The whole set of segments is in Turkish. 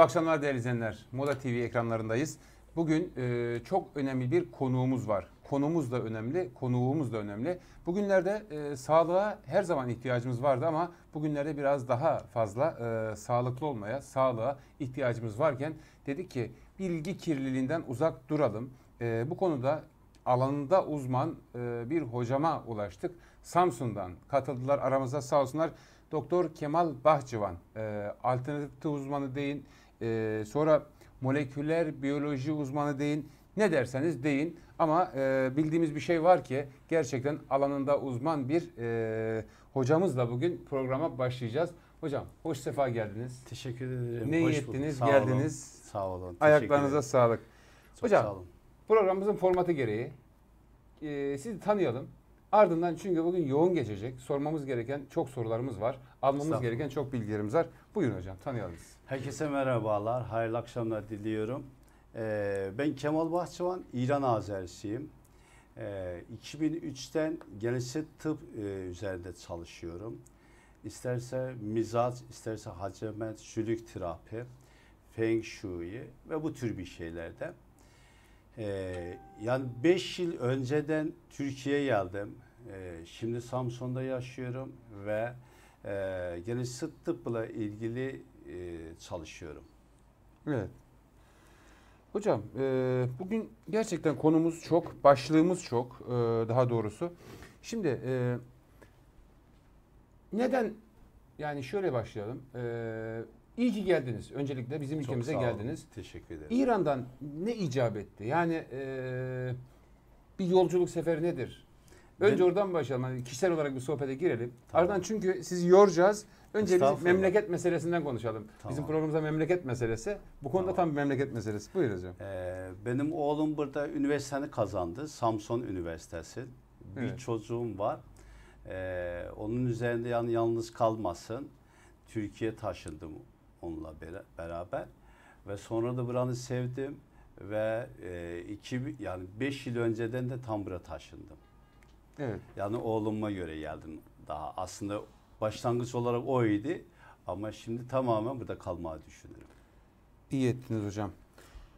Mutlu akşamlar değerli izleyenler. Moda TV ekranlarındayız. Bugün e, çok önemli bir konuğumuz var. Konumuz da önemli, konuğumuz da önemli. Bugünlerde e, sağlığa her zaman ihtiyacımız vardı ama bugünlerde biraz daha fazla e, sağlıklı olmaya, sağlığa ihtiyacımız varken dedik ki bilgi kirliliğinden uzak duralım. E, bu konuda alanında uzman e, bir hocama ulaştık. Samsun'dan katıldılar aramıza sağ olsunlar. Doktor Kemal Bahçıvan, e, alternatif uzmanı deyin, e, sonra moleküler biyoloji uzmanı deyin. Ne derseniz deyin ama e, bildiğimiz bir şey var ki gerçekten alanında uzman bir e, hocamızla bugün programa başlayacağız. Hocam hoş sefa geldiniz. Teşekkür ederim. Ne hoş ettiniz sağ geldiniz. Olun. Sağ olun. Teşekkür Ayaklarınıza sağlık. Çok Hocam sağ olun. programımızın formatı gereği e, sizi tanıyalım. Ardından çünkü bugün yoğun geçecek. Sormamız gereken çok sorularımız var. Almamız gereken çok bilgilerimiz var. Buyurun hocam tanıyalım sizi. Herkese merhabalar, hayırlı akşamlar diliyorum. Ee, ben Kemal Bahçıvan, İran Azerisiyim. Ee, 2003'ten genellikle tıp e, üzerinde çalışıyorum. İsterse mizaç, isterse hacemet, sülük terapi, feng shui ve bu tür bir şeylerde. Ee, yani 5 yıl önceden Türkiye'ye geldim. Ee, şimdi Samsun'da yaşıyorum ve e, ee, gene sıt tıpla ilgili e, çalışıyorum. Evet. Hocam e, bugün gerçekten konumuz çok, başlığımız çok e, daha doğrusu. Şimdi e, neden yani şöyle başlayalım. E, iyi ki geldiniz. Öncelikle bizim çok ülkemize geldiniz. Teşekkür ederim. İran'dan ne icap etti? Yani e, bir yolculuk seferi nedir? Önce ben, oradan başlayalım. Yani kişisel olarak bir sohbete girelim. Tamam. Ardından çünkü sizi yoracağız. Önce biz memleket meselesinden konuşalım. Tamam. Bizim programımızda memleket meselesi. Bu konuda tamam. tam bir memleket meselesi. Buyurun. hocam. Ee, benim oğlum burada üniversiteni kazandı. Samsun Üniversitesi. Bir evet. çocuğum var. Ee, onun üzerinde yani yalnız kalmasın. Türkiye taşındım onunla beraber. Ve sonra da buranı sevdim. Ve e, iki, yani beş yıl önceden de tam buraya taşındım. Evet. Yani oğluma göre geldim daha. Aslında başlangıç olarak o idi ama şimdi tamamen burada kalmayı düşünüyorum. İyi ettiniz hocam.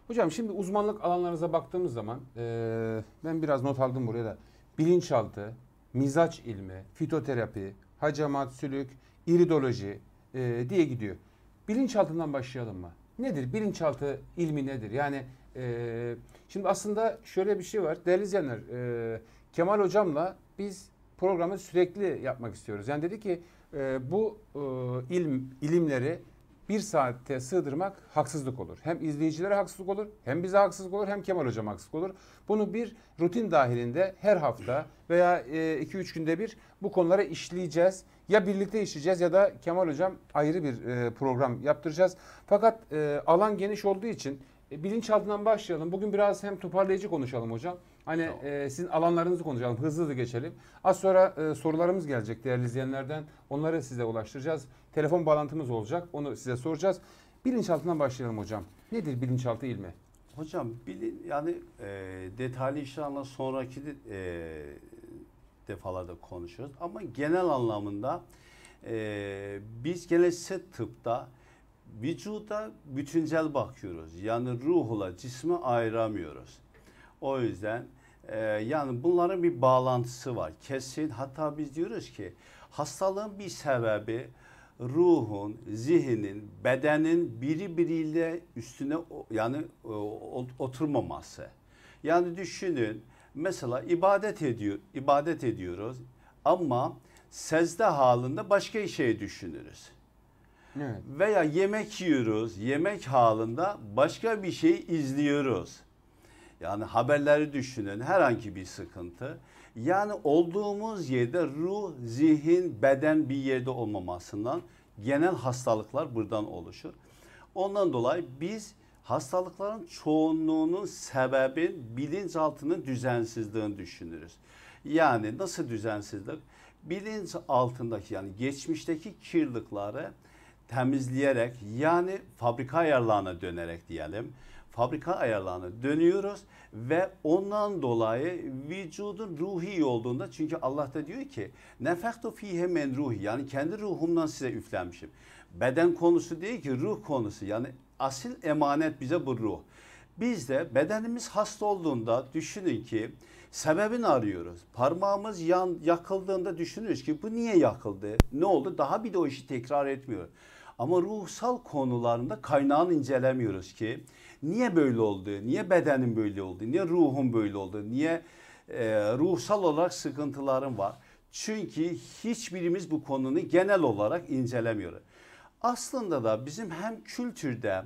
Hocam şimdi uzmanlık alanlarınıza baktığımız zaman e, ben biraz not aldım buraya da. Bilinçaltı, mizaç ilmi, fitoterapi, hacamat, sülük, iridoloji e, diye gidiyor. Bilinçaltından başlayalım mı? Nedir? Bilinçaltı ilmi nedir? Yani e, şimdi aslında şöyle bir şey var. Değerli izleyenler, e, Kemal Hocam'la biz programı sürekli yapmak istiyoruz. Yani dedi ki e, bu e, ilim ilimleri bir saate sığdırmak haksızlık olur. Hem izleyicilere haksızlık olur, hem bize haksızlık olur, hem Kemal Hocam haksızlık olur. Bunu bir rutin dahilinde her hafta veya 2-3 e, günde bir bu konulara işleyeceğiz. Ya birlikte işleyeceğiz ya da Kemal Hocam ayrı bir e, program yaptıracağız. Fakat e, alan geniş olduğu için e, bilinçaltından başlayalım. Bugün biraz hem toparlayıcı konuşalım hocam. Hani tamam. e, sizin alanlarınızı konuşalım. Hızlı hızlı geçelim. Az sonra e, sorularımız gelecek değerli izleyenlerden. Onları size ulaştıracağız. Telefon bağlantımız olacak. Onu size soracağız. Bilinçaltından başlayalım hocam. Nedir bilinçaltı ilmi? Hocam bilin yani e, detaylı inşallah sonraki e, defalarda konuşuyoruz. Ama genel anlamında e, biz genelsel tıpta vücuda bütüncel bakıyoruz. Yani ruhla cismi ayıramıyoruz. O yüzden e, yani bunların bir bağlantısı var. Kesin hatta biz diyoruz ki hastalığın bir sebebi ruhun, zihnin, bedenin birbiriyle üstüne yani e, oturmaması. Yani düşünün mesela ibadet ediyor ibadet ediyoruz ama secde halinde başka bir şey düşünürüz. Evet. Veya yemek yiyoruz, yemek halinde başka bir şey izliyoruz. Yani haberleri düşünün herhangi bir sıkıntı. Yani olduğumuz yerde ruh, zihin, beden bir yerde olmamasından genel hastalıklar buradan oluşur. Ondan dolayı biz hastalıkların çoğunluğunun sebebi bilinçaltının düzensizliğini düşünürüz. Yani nasıl düzensizlik? Bilinç altındaki yani geçmişteki kirlikleri temizleyerek yani fabrika ayarlarına dönerek diyelim fabrika ayarlarına dönüyoruz ve ondan dolayı vücudun ruhi olduğunda çünkü Allah da diyor ki nefektu fihe men ruhi yani kendi ruhumdan size üflenmişim. Beden konusu değil ki ruh konusu yani asil emanet bize bu ruh. Biz de bedenimiz hasta olduğunda düşünün ki sebebini arıyoruz. Parmağımız yan, yakıldığında düşünürüz ki bu niye yakıldı? Ne oldu? Daha bir de o işi tekrar etmiyor. Ama ruhsal konularında kaynağını incelemiyoruz ki Niye böyle oldu? Niye bedenin böyle oldu? Niye ruhun böyle oldu? Niye e, ruhsal olarak sıkıntıların var? Çünkü hiçbirimiz bu konunu genel olarak incelemiyoruz. Aslında da bizim hem kültürde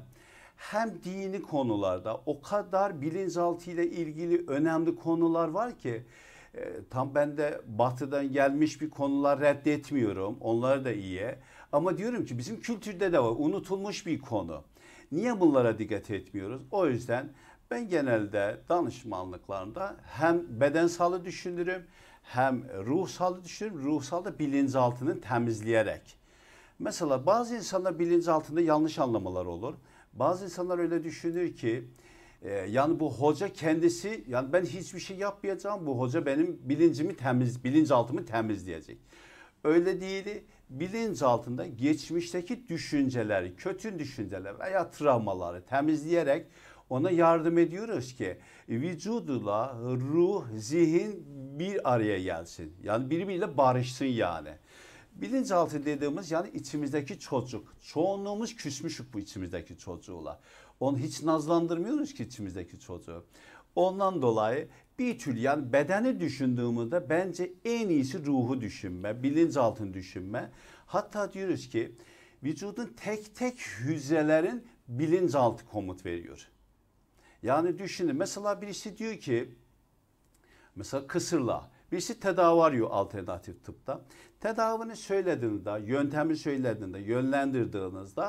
hem dini konularda o kadar bilinçaltı ile ilgili önemli konular var ki e, tam ben de batıdan gelmiş bir konular reddetmiyorum. Onlar da iyi. Ama diyorum ki bizim kültürde de var unutulmuş bir konu. Niye bunlara dikkat etmiyoruz? O yüzden ben genelde danışmanlıklarında hem bedensalı düşünürüm hem ruhsalı düşünürüm. Ruhsalı bilinçaltını temizleyerek. Mesela bazı insanlar bilinçaltında yanlış anlamalar olur. Bazı insanlar öyle düşünür ki e, yani bu hoca kendisi yani ben hiçbir şey yapmayacağım bu hoca benim bilincimi temiz bilinçaltımı temizleyecek. Öyle değil bilinç altında geçmişteki düşünceleri, kötü düşünceler veya travmaları temizleyerek ona yardım ediyoruz ki vücudla ruh, zihin bir araya gelsin. Yani birbiriyle barışsın yani. Bilinçaltı dediğimiz yani içimizdeki çocuk. Çoğunluğumuz küsmüşük bu içimizdeki çocuğla. Onu hiç nazlandırmıyoruz ki içimizdeki çocuğu. Ondan dolayı bir tür yani bedeni düşündüğümüzde bence en iyisi ruhu düşünme, bilinçaltını düşünme. Hatta diyoruz ki vücudun tek tek hücrelerin bilinçaltı komut veriyor. Yani düşünün mesela birisi diyor ki mesela kısırla birisi tedavi arıyor alternatif tıpta. Tedavini söylediğinizde, yöntemi söylediğinde, yönlendirdiğinizde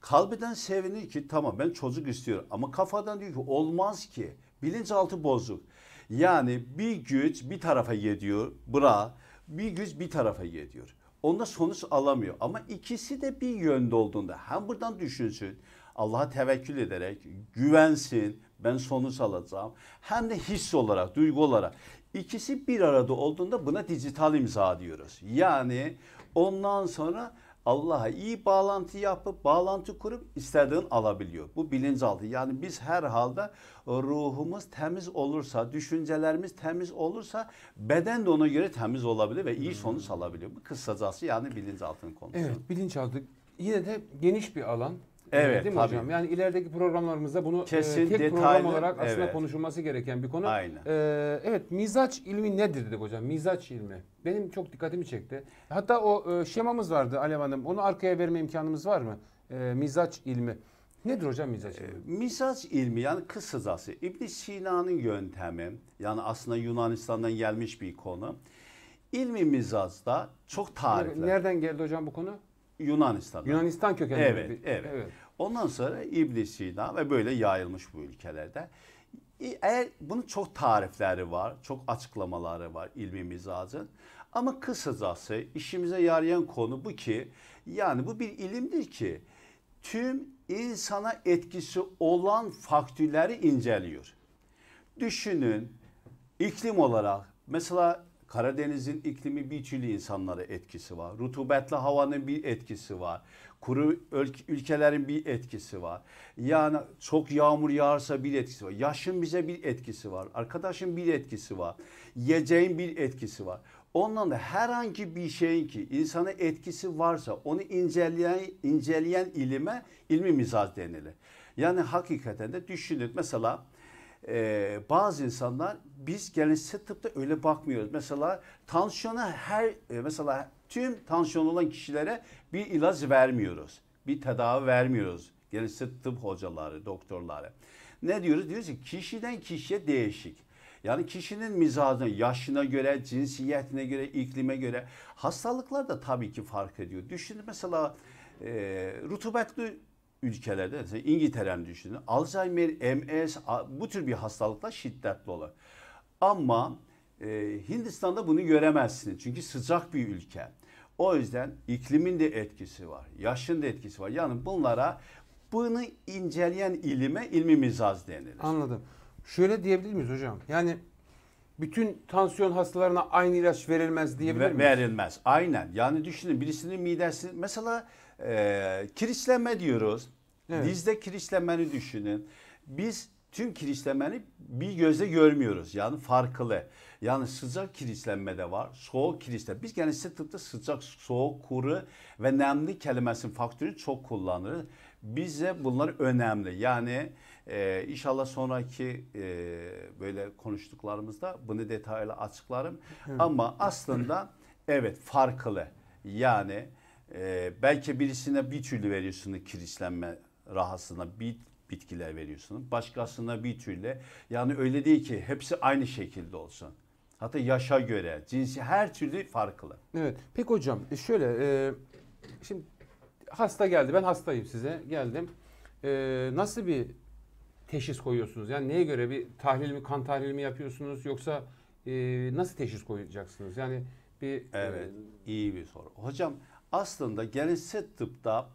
kalbiden sevinir ki tamam ben çocuk istiyorum ama kafadan diyor ki olmaz ki bilinçaltı bozuk. Yani bir güç bir tarafa yediyor bura bir güç bir tarafa yediyor. Onda sonuç alamıyor ama ikisi de bir yönde olduğunda hem buradan düşünsün Allah'a tevekkül ederek güvensin ben sonuç alacağım. Hem de his olarak duygu olarak ikisi bir arada olduğunda buna dijital imza diyoruz. Yani ondan sonra Allah'a iyi bağlantı yapıp bağlantı kurup istediğin alabiliyor. Bu bilinçaltı. Yani biz her halde ruhumuz temiz olursa, düşüncelerimiz temiz olursa beden de ona göre temiz olabilir ve iyi sonuç hmm. alabiliyor. Bu kısacası yani bilinçaltının konusu. Evet bilinçaltı yine de geniş bir alan. Evet, değil mi tabii. hocam? Yani ilerideki programlarımızda bunu e, Kesin, e, tek detaylı, program olarak aslında evet. konuşulması gereken bir konu. Aynen. E, evet, mizaç ilmi nedir dedik hocam? Mizaç ilmi. Benim çok dikkatimi çekti. Hatta o e, şemamız vardı Alev Hanım. Onu arkaya verme imkanımız var mı? E, mizaç ilmi. Nedir hocam mizaç e, ilmi? E, mizaç ilmi yani kısızası. hızası. ibn Sina'nın yöntemi. Yani aslında Yunanistan'dan gelmiş bir konu. İlmi mizazda çok tarifler. Nereden geldi hocam bu konu? Yunanistan. Yunanistan kökenli. Evet, evet. evet. Ondan sonra İblis Sina ve böyle yayılmış bu ülkelerde. Eğer bunun çok tarifleri var, çok açıklamaları var ilmi mizacın. Ama kısacası işimize yarayan konu bu ki yani bu bir ilimdir ki tüm insana etkisi olan faktörleri inceliyor. Düşünün iklim olarak mesela Karadeniz'in iklimi birçili insanlara etkisi var. Rutubetli havanın bir etkisi var. Kuru ülkelerin bir etkisi var. Yani çok yağmur yağarsa bir etkisi var. Yaşın bize bir etkisi var. Arkadaşın bir etkisi var. Yiyeceğin bir etkisi var. Ondan da herhangi bir şeyin ki insana etkisi varsa onu inceleyen, inceleyen ilime ilmi mizaj denilir. Yani hakikaten de düşünür. Mesela e, bazı insanlar biz geleneksel tıpta öyle bakmıyoruz. Mesela tansiyona her e, mesela tüm tansiyon olan kişilere bir ilaç vermiyoruz. Bir tedavi vermiyoruz. Geleneksel tıp hocaları, doktorları. Ne diyoruz? Diyoruz ki kişiden kişiye değişik. Yani kişinin mizacına, yaşına göre, cinsiyetine göre, iklime göre hastalıklar da tabii ki fark ediyor. Düşünün mesela e, rutubetli ülkelerde, İngiltere'nin düşünün, Alzheimer, MS bu tür bir hastalıklar şiddetli olur. Ama e, Hindistan'da bunu göremezsiniz. Çünkü sıcak bir ülke. O yüzden iklimin de etkisi var. Yaşın da etkisi var. Yani bunlara bunu inceleyen ilime ilmi mizaz denilir. Anladım. Şöyle diyebilir miyiz hocam? Yani bütün tansiyon hastalarına aynı ilaç verilmez diyebilir miyiz? Verilmez. Aynen. Yani düşünün birisinin midesi mesela e, kirişlenme diyoruz. Evet. Dizde kirişlenmeni düşünün. Biz tüm kirişlenmeni bir gözle görmüyoruz. Yani farklı. Yani sıcak kirişlenme de var. Soğuk kirişlenme. Biz genellikle tıpta sıcak, soğuk, kuru ve nemli kelimesinin faktörünü çok kullanırız. Bize bunlar önemli. Yani e, inşallah sonraki e, böyle konuştuklarımızda bunu detaylı açıklarım. Hı. Ama aslında evet farklı. Yani e, belki birisine bir türlü veriyorsun kirişlenme rahatsızlığına bir bitkiler veriyorsunuz. Başkasına bir türlü yani öyle değil ki hepsi aynı şekilde olsun. Hatta yaşa göre, cinsi her türlü farklı. Evet. Peki hocam e, şöyle e, şimdi hasta geldi. Ben hastayım size. Geldim. E, nasıl bir teşhis koyuyorsunuz? Yani neye göre bir tahlil mi, kan tahlili mi yapıyorsunuz yoksa e, nasıl teşhis koyacaksınız? Yani bir e, Evet, e, iyi bir soru. Hocam aslında geleneksel tıpta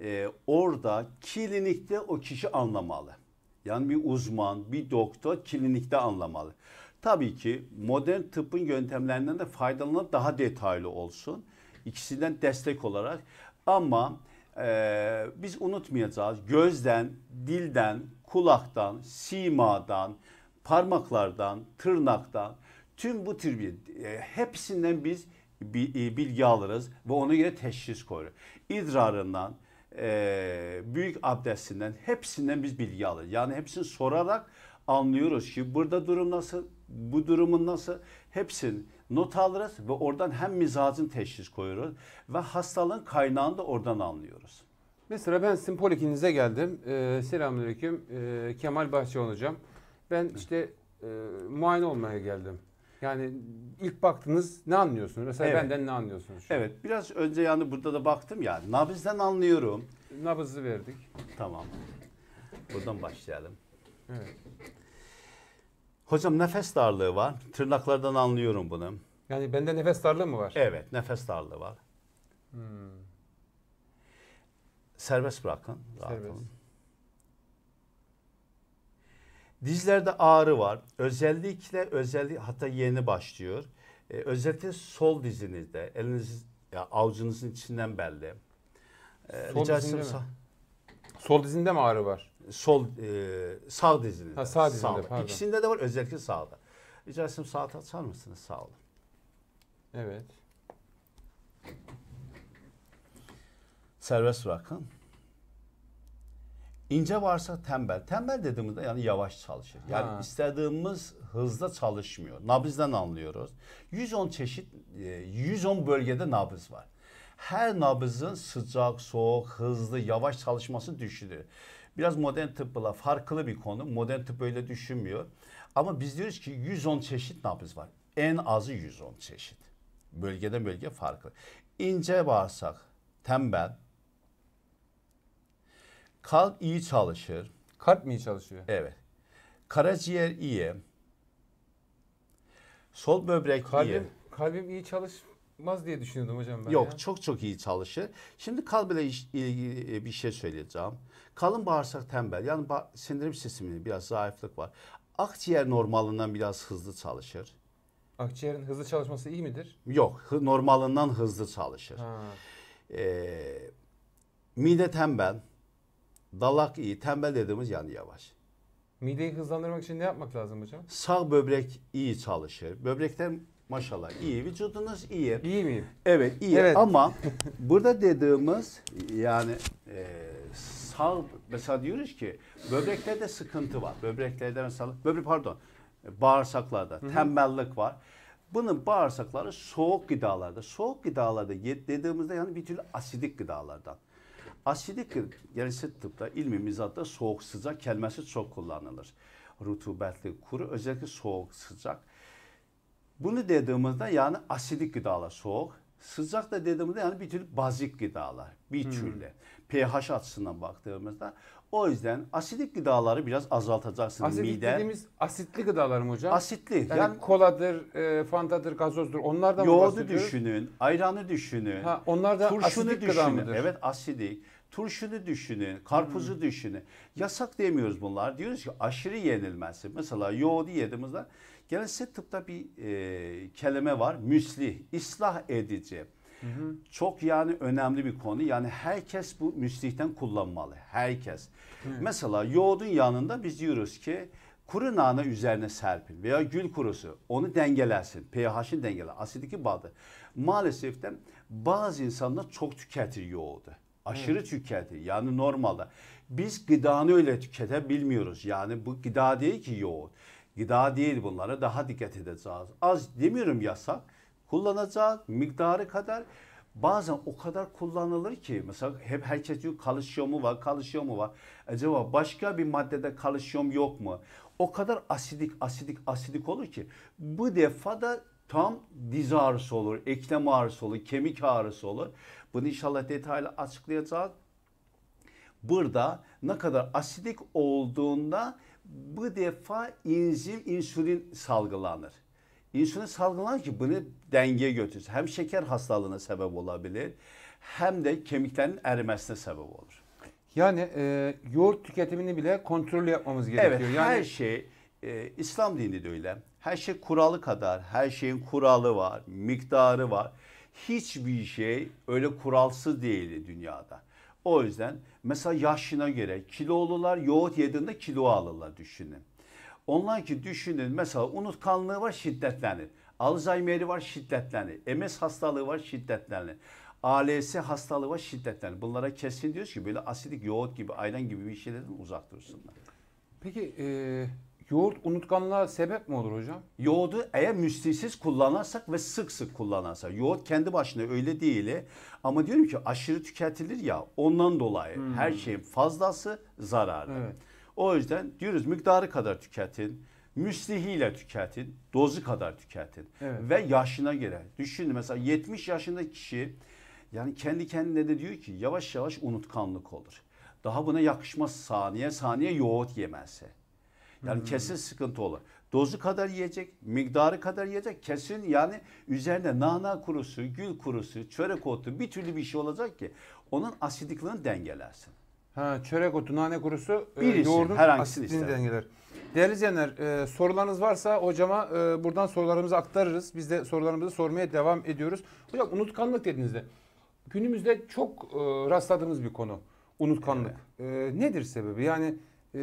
e, orada klinikte o kişi anlamalı. Yani bir uzman, bir doktor klinikte anlamalı. Tabii ki modern tıbbın yöntemlerinden de faydalanıp daha detaylı olsun. İkisinden destek olarak ama e, biz unutmayacağız gözden, dilden, kulaktan, simadan, parmaklardan, tırnaktan tüm bu tür bir e, hepsinden biz e, bilgi alırız ve ona göre teşhis koyarız. İdrarından, e, büyük abdestinden hepsinden biz bilgi alır. Yani hepsini sorarak anlıyoruz ki burada durum nasıl, bu durumun nasıl hepsini not alırız ve oradan hem mizacın teşhis koyuyoruz ve hastalığın kaynağını da oradan anlıyoruz. Mesela ben sizin poliklinize geldim. Ee, selamünaleyküm. Ee, Kemal Bahçıvan olacağım. Ben işte e, muayene olmaya geldim. Yani ilk baktınız ne anlıyorsunuz? Mesela evet. benden ne anlıyorsunuz? Şu evet. Biraz önce yani burada da baktım ya. Nabızdan anlıyorum. Nabızı verdik. Tamam. Buradan başlayalım. Evet. Hocam nefes darlığı var. Tırnaklardan anlıyorum bunu. Yani bende nefes darlığı mı var? Evet, nefes darlığı var. Hmm. Serbest bırakın. Serbest. Olun. Dizlerde ağrı var. Özellikle özellikle hatta yeni başlıyor. E, özellikle sol dizinizde, eliniz ya avucunuzun içinden belli. E, sol dizinde mi? Sağ... Sol dizinde mi ağrı var? Sol e, sağ dizinizde. Ha, sağ dizinde sağda. İkisinde de var özellikle sağda. Rica etsem saat açar mısınız? Sağ olun. Evet. Serbest bırakın. İnce varsa tembel. Tembel dediğimizde yani yavaş çalışır. Yani ha. istediğimiz hızda çalışmıyor. Nabızdan anlıyoruz. 110 çeşit 110 e, bölgede nabız var. Her nabızın sıcak, soğuk, hızlı, yavaş çalışması düşünür. Biraz modern tıbbıla farklı bir konu. Modern tıp öyle düşünmüyor. Ama biz diyoruz ki 110 çeşit nabız var. En azı 110 çeşit. Bölgeden bölge farklı. İnce bağırsak, tembel, Kalp iyi çalışır. Kalp mi iyi çalışıyor? Evet. Karaciğer iyi. Sol böbrek kalbim, iyi. Kalbim iyi çalışmaz diye düşünüyordum hocam ben. Yok ya. çok çok iyi çalışır. Şimdi kalb ile ilgili e, bir şey söyleyeceğim. Kalın bağırsak tembel. Yani sindirim sisteminde biraz zayıflık var. Akciğer normalinden biraz hızlı çalışır. Akciğerin hızlı çalışması iyi midir? Yok. Normalinden hızlı çalışır. Ha. Ee, mide tembel dalak iyi, tembel dediğimiz yani yavaş. Mideyi hızlandırmak için ne yapmak lazım hocam? Sağ böbrek iyi çalışır. Böbrekten maşallah iyi, vücudunuz iyi. İyi miyim? Evet iyi Evet. ama burada dediğimiz yani e, sağ mesela diyoruz ki böbreklerde sıkıntı var. Böbreklerde mesela böbrek pardon bağırsaklarda tembellik var. Bunun bağırsakları soğuk gıdalarda. Soğuk gıdalarda ye- dediğimizde yani bir türlü asidik gıdalardan. Asidi 40 gerisi tıpta ilmi mizatta soğuk sıcak kelimesi çok kullanılır. Rutubetli kuru özellikle soğuk sıcak. Bunu dediğimizde yani asidik gıdalar soğuk. Sıcak da dediğimizde yani bir türlü bazik gıdalar bir hmm. türlü. pH açısından baktığımızda o yüzden asidik gıdaları biraz azaltacaksın asidik mide. dediğimiz asitli gıdalar mı hocam? Asitli. Yani, yani koladır, e, fantadır, gazozdur. Onlar da mı Yoğurdu düşünün, ayranı düşünün. Ha, onlar da asidik düşünün. gıda mıdır? Evet asidik turşunu düşünün, karpuzu hmm. düşünün. Yasak demiyoruz bunlar. Diyoruz ki aşırı yenilmesi. Mesela yoğurdu yediğimizde genelde tıpta bir e, kelime var. Müslih, ıslah edici. Hı hı. Çok yani önemli bir konu. Yani herkes bu müslihten kullanmalı. Herkes. Hı. Mesela yoğurdun yanında biz diyoruz ki kuru nane üzerine serpin veya gül kurusu onu dengelesin. pH'in dengele, asidiki bağda. Maalesef de bazı insanlar çok tüketir yoğurdu. Aşırı hmm. tüketir. Yani normalde biz gıdanı öyle tüketebilmiyoruz. Yani bu gıda değil ki yoğurt. Gıda değil bunlara daha dikkat edeceğiz. Az demiyorum yasak. Kullanacağız miktarı kadar. Bazen o kadar kullanılır ki mesela hep herkes diyor kalsiyumu var, kalsiyumu var. Acaba başka bir maddede kalsiyum yok mu? O kadar asidik, asidik, asidik olur ki bu defa da tam diz ağrısı olur, eklem ağrısı olur, kemik ağrısı olur. Bunu inşallah detaylı açıklayacağız. Burada ne kadar asidik olduğunda bu defa enzim insülin salgılanır. İnsülin salgılanır ki bunu dengeye götürür. Hem şeker hastalığına sebep olabilir hem de kemiklerin erimesine sebep olur. Yani e, yoğurt tüketimini bile kontrollü yapmamız gerekiyor. Evet yani... her şey e, İslam dini de öyle. Her şey kuralı kadar, her şeyin kuralı var, miktarı var. Hiçbir şey öyle kuralsız değildi dünyada. O yüzden mesela yaşına göre kilolular yoğurt yediğinde kilo alırlar düşünün. Onlar ki düşünün mesela unutkanlığı var şiddetlenir. Alzheimer'i var şiddetlenir. MS hastalığı var şiddetlenir. ALS hastalığı var şiddetlenir. Bunlara kesin diyoruz ki böyle asidik yoğurt gibi ayran gibi bir şeylerden uzak dursunlar. Peki e, Yoğurt unutkanlığa sebep mi olur hocam? Yoğurdu eğer müstehsiz kullanırsak ve sık sık kullanırsak. Yoğurt kendi başına öyle değil ama diyorum ki aşırı tüketilir ya ondan dolayı hmm. her şeyin fazlası zararlı. Evet. O yüzden diyoruz miktarı kadar tüketin. Müslihiyle tüketin, dozu kadar tüketin evet. ve yaşına göre. Düşünün mesela 70 yaşında kişi yani kendi kendine de diyor ki yavaş yavaş unutkanlık olur. Daha buna yakışmaz saniye saniye yoğurt yemesi. Yani hmm. kesin sıkıntı olur. Dozu kadar yiyecek, miktarı kadar yiyecek. Kesin yani üzerine nana kurusu, gül kurusu, çörek otu bir türlü bir şey olacak ki onun asidikliğini dengelersin. Ha, çörek otu, nane kurusu e, Birisi, yoğurdun asitliğini ister. dengeler. Değerli izleyenler e, sorularınız varsa hocama e, buradan sorularımızı aktarırız. Biz de sorularımızı sormaya devam ediyoruz. Hocam unutkanlık dediniz de günümüzde çok e, rastladığımız bir konu unutkanlık. Evet. E, nedir sebebi? Yani e,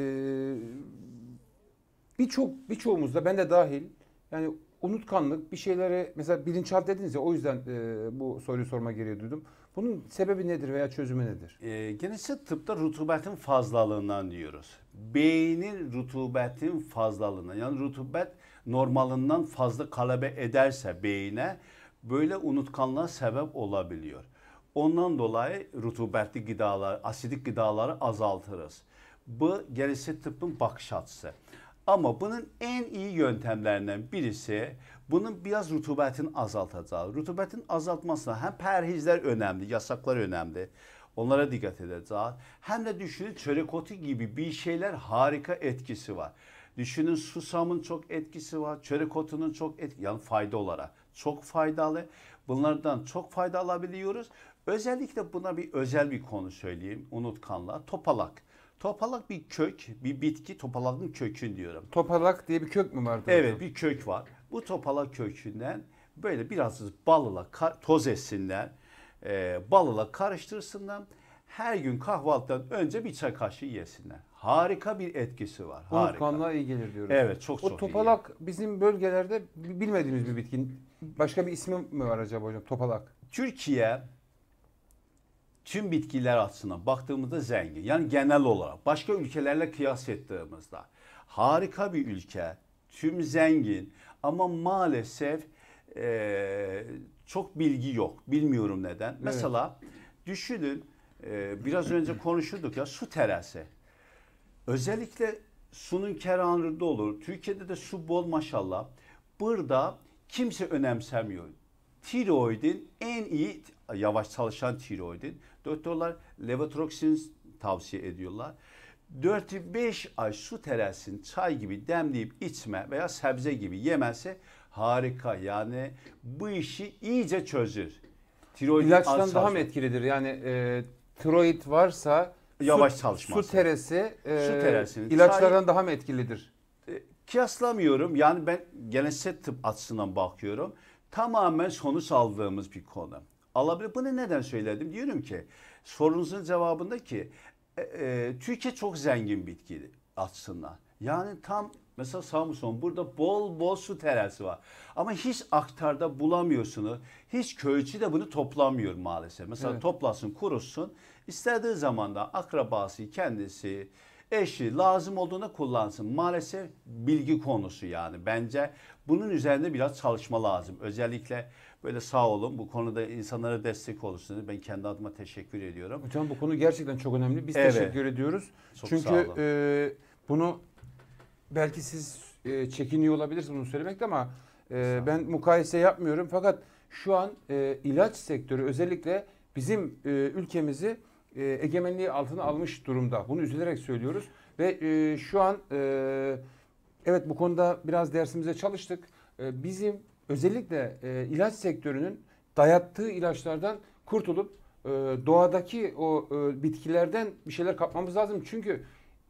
birçok birçoğumuzda ben de dahil yani unutkanlık bir şeylere mesela bilinçaltı dediniz ya o yüzden e, bu soruyu sorma gereği duydum. Bunun sebebi nedir veya çözümü nedir? E, genelde tıpta rutubetin fazlalığından diyoruz. Beynin rutubetin fazlalığından yani rutubet normalinden fazla kalebe ederse beyine böyle unutkanlığa sebep olabiliyor. Ondan dolayı rutubetli gıdalar, asidik gıdaları azaltırız. Bu genelde tıbbın bakış açısı. Ama bunun en iyi yöntemlerinden birisi bunun biraz rutubetin azaltacağı. Rutubetin azaltmasına hem perhizler önemli, yasaklar önemli. Onlara dikkat edeceğiz. Hem de düşünün çörekotu gibi bir şeyler harika etkisi var. Düşünün susamın çok etkisi var. Çörek otunun çok etkisi yani fayda olarak çok faydalı. Bunlardan çok fayda alabiliyoruz. Özellikle buna bir özel bir konu söyleyeyim. Unutkanlar. Topalak. Topalak bir kök, bir bitki topalakın kökün diyorum. Topalak diye bir kök mü var? Evet bir kök var. Bu topalak kökünden böyle biraz balıyla toz etsinler, e, ee, balıyla karıştırsınlar. Her gün kahvaltıdan önce bir çay kaşığı yesinler. Harika bir etkisi var. Harika. Unutkanlığa iyi gelir diyoruz. Evet çok çok iyi. O topalak iyi. bizim bölgelerde bilmediğimiz bir bitkin. Başka bir ismi mi var acaba hocam? Topalak. Türkiye tüm bitkiler açısından baktığımızda zengin. Yani genel olarak başka ülkelerle kıyas ettiğimizde harika bir ülke, tüm zengin ama maalesef e, çok bilgi yok. Bilmiyorum neden. Evet. Mesela düşünün e, biraz önce konuşurduk ya su terası. Özellikle sunun keranırda olur. Türkiye'de de su bol maşallah. Burada kimse önemsemiyor. Tiroidin en iyi yavaş çalışan tiroidin Doktorlar levotroksin tavsiye ediyorlar. 4-5 ay su terasin çay gibi demleyip içme veya sebze gibi yemesi harika. Yani bu işi iyice çözür. Tiroid İlaçtan daha mı etkilidir? Yani e, tiroid varsa yavaş su, çalışması. Su teresi e, su teresini, ilaçlardan çay, daha mı etkilidir? E, kıyaslamıyorum. Yani ben genelsel tıp açısından bakıyorum. Tamamen sonuç aldığımız bir konu alabilir. Bunu neden söyledim? Diyorum ki sorunuzun cevabında ki e, e, Türkiye çok zengin bitki aslında. Yani tam mesela Samsun burada bol bol su terası var. Ama hiç aktarda bulamıyorsunuz. Hiç köyçü de bunu toplamıyor maalesef. Mesela evet. toplasın, kurusun. İstediği zaman da akrabası, kendisi, eşi lazım olduğunda kullansın. Maalesef bilgi konusu yani. Bence bunun üzerinde biraz çalışma lazım. Özellikle Böyle sağ olun bu konuda insanlara destek olursunuz. Ben kendi adıma teşekkür ediyorum. Hocam bu konu gerçekten çok önemli. Biz evet. teşekkür ediyoruz. Çok Çünkü e, bunu belki siz e, çekiniyor olabilirsiniz bunu söylemekte ama e, ben mukayese yapmıyorum. Fakat şu an e, ilaç sektörü özellikle bizim e, ülkemizi e, egemenliği altına almış durumda. Bunu üzülerek söylüyoruz ve e, şu an e, evet bu konuda biraz dersimize çalıştık. E, bizim özellikle e, ilaç sektörünün dayattığı ilaçlardan kurtulup e, doğadaki o e, bitkilerden bir şeyler kapmamız lazım. Çünkü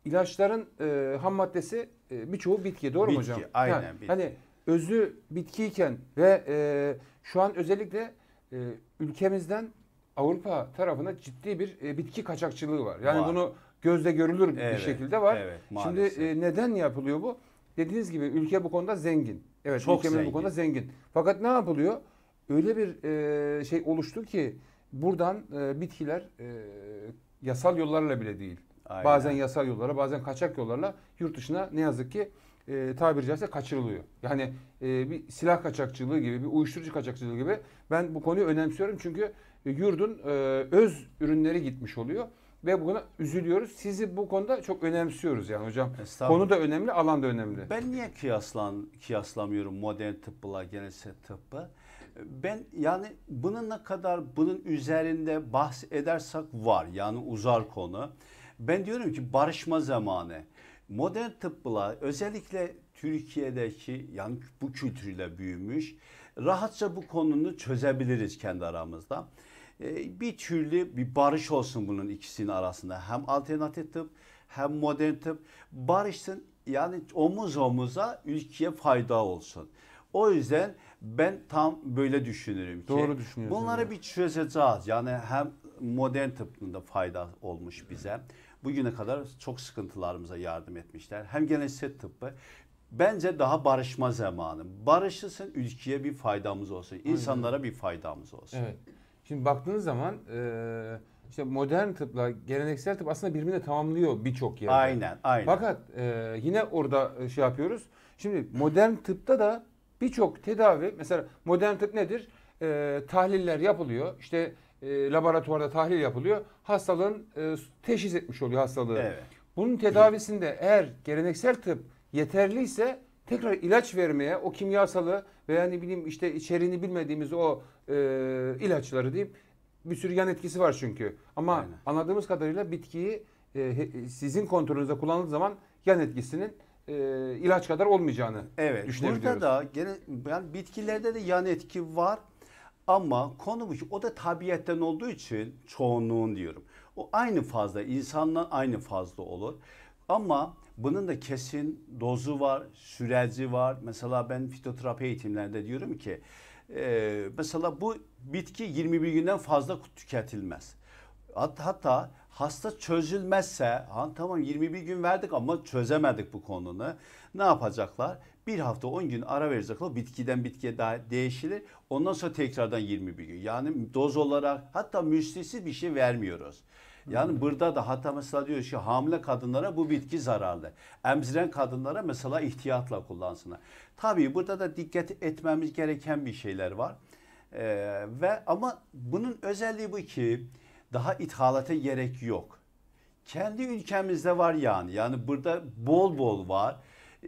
ilaçların e, ham maddesi e, birçoğu bitki doğru bitki, mu hocam? Aynen, yani, bitki. Hani özü bitkiyken ve e, şu an özellikle e, ülkemizden Avrupa tarafına ciddi bir e, bitki kaçakçılığı var. Yani var. bunu gözle görülür evet, bir şekilde var. Evet, Şimdi e, neden yapılıyor bu? Dediğiniz gibi ülke bu konuda zengin. Evet Çok ülkemiz zengin. bu konuda zengin. Fakat ne yapılıyor? Öyle bir e, şey oluştu ki buradan e, bitkiler e, yasal yollarla bile değil. Aynen. Bazen yasal yollara bazen kaçak yollarla yurt dışına ne yazık ki e, tabiri caizse kaçırılıyor. Yani e, bir silah kaçakçılığı gibi, bir uyuşturucu kaçakçılığı gibi ben bu konuyu önemsiyorum çünkü yurdun e, öz ürünleri gitmiş oluyor ve buna üzülüyoruz. Sizi bu konuda çok önemsiyoruz yani hocam. Konu da önemli, alan da önemli. Ben niye kıyaslan kıyaslamıyorum modern tıbbıla, genel tıbbı? Ben yani bunun ne kadar bunun üzerinde bahsedersek var. Yani uzar konu. Ben diyorum ki barışma zamanı. Modern tıbbıla özellikle Türkiye'deki yani bu kültürle büyümüş rahatça bu konunu çözebiliriz kendi aramızda. Ee, bir türlü bir barış olsun bunun ikisinin arasında. Hem alternatif tıp hem modern tıp barışsın yani omuz omuza ülkeye fayda olsun. O yüzden ben tam böyle düşünürüm ki Doğru bunları yani. bir çözeceğiz. Yani hem modern tıbbında fayda olmuş bize. Bugüne kadar çok sıkıntılarımıza yardım etmişler. Hem genel tıbbı Bence daha barışma zamanı. Barışılsın ülkeye bir faydamız olsun. insanlara bir faydamız olsun. Evet. Şimdi baktığınız zaman e, işte modern tıpla geleneksel tıp aslında birbirini tamamlıyor birçok yerde. Aynen, aynen. Fakat e, yine orada e, şey yapıyoruz. Şimdi modern tıpta da birçok tedavi mesela modern tıp nedir? E, tahliller yapılıyor. İşte e, laboratuvarda tahlil yapılıyor. Hastalığın e, teşhis etmiş oluyor hastalığı. Evet. Bunun tedavisinde eğer geleneksel tıp yeterliyse tekrar ilaç vermeye o kimyasalı veya ne bileyim işte içeriğini bilmediğimiz o e, ilaçları deyip bir sürü yan etkisi var çünkü. Ama Aynen. anladığımız kadarıyla bitkiyi e, sizin kontrolünüzde kullanıldığı zaman yan etkisinin e, ilaç kadar olmayacağını evet, düşünebiliyoruz. Burada da gene, yani bitkilerde de yan etki var ama konu o da tabiatten olduğu için çoğunluğun diyorum. O aynı fazla insanla aynı fazla olur. Ama bunun da kesin dozu var, süreci var. Mesela ben fitoterapi eğitimlerinde diyorum ki e, mesela bu bitki 21 günden fazla tüketilmez. Hatta hasta çözülmezse ha, tamam 21 gün verdik ama çözemedik bu konunu. Ne yapacaklar? Bir hafta 10 gün ara verecekler. Bitkiden bitkiye daha değişilir. Ondan sonra tekrardan 21 gün. Yani doz olarak hatta müstesiz bir şey vermiyoruz. Yani hmm. burada da hatta mesela diyor ki hamile kadınlara bu bitki zararlı. Emziren kadınlara mesela ihtiyatla kullansınlar. Tabii burada da dikkat etmemiz gereken bir şeyler var. Ee, ve ama bunun özelliği bu ki daha ithalata gerek yok. Kendi ülkemizde var yani. Yani burada bol bol var.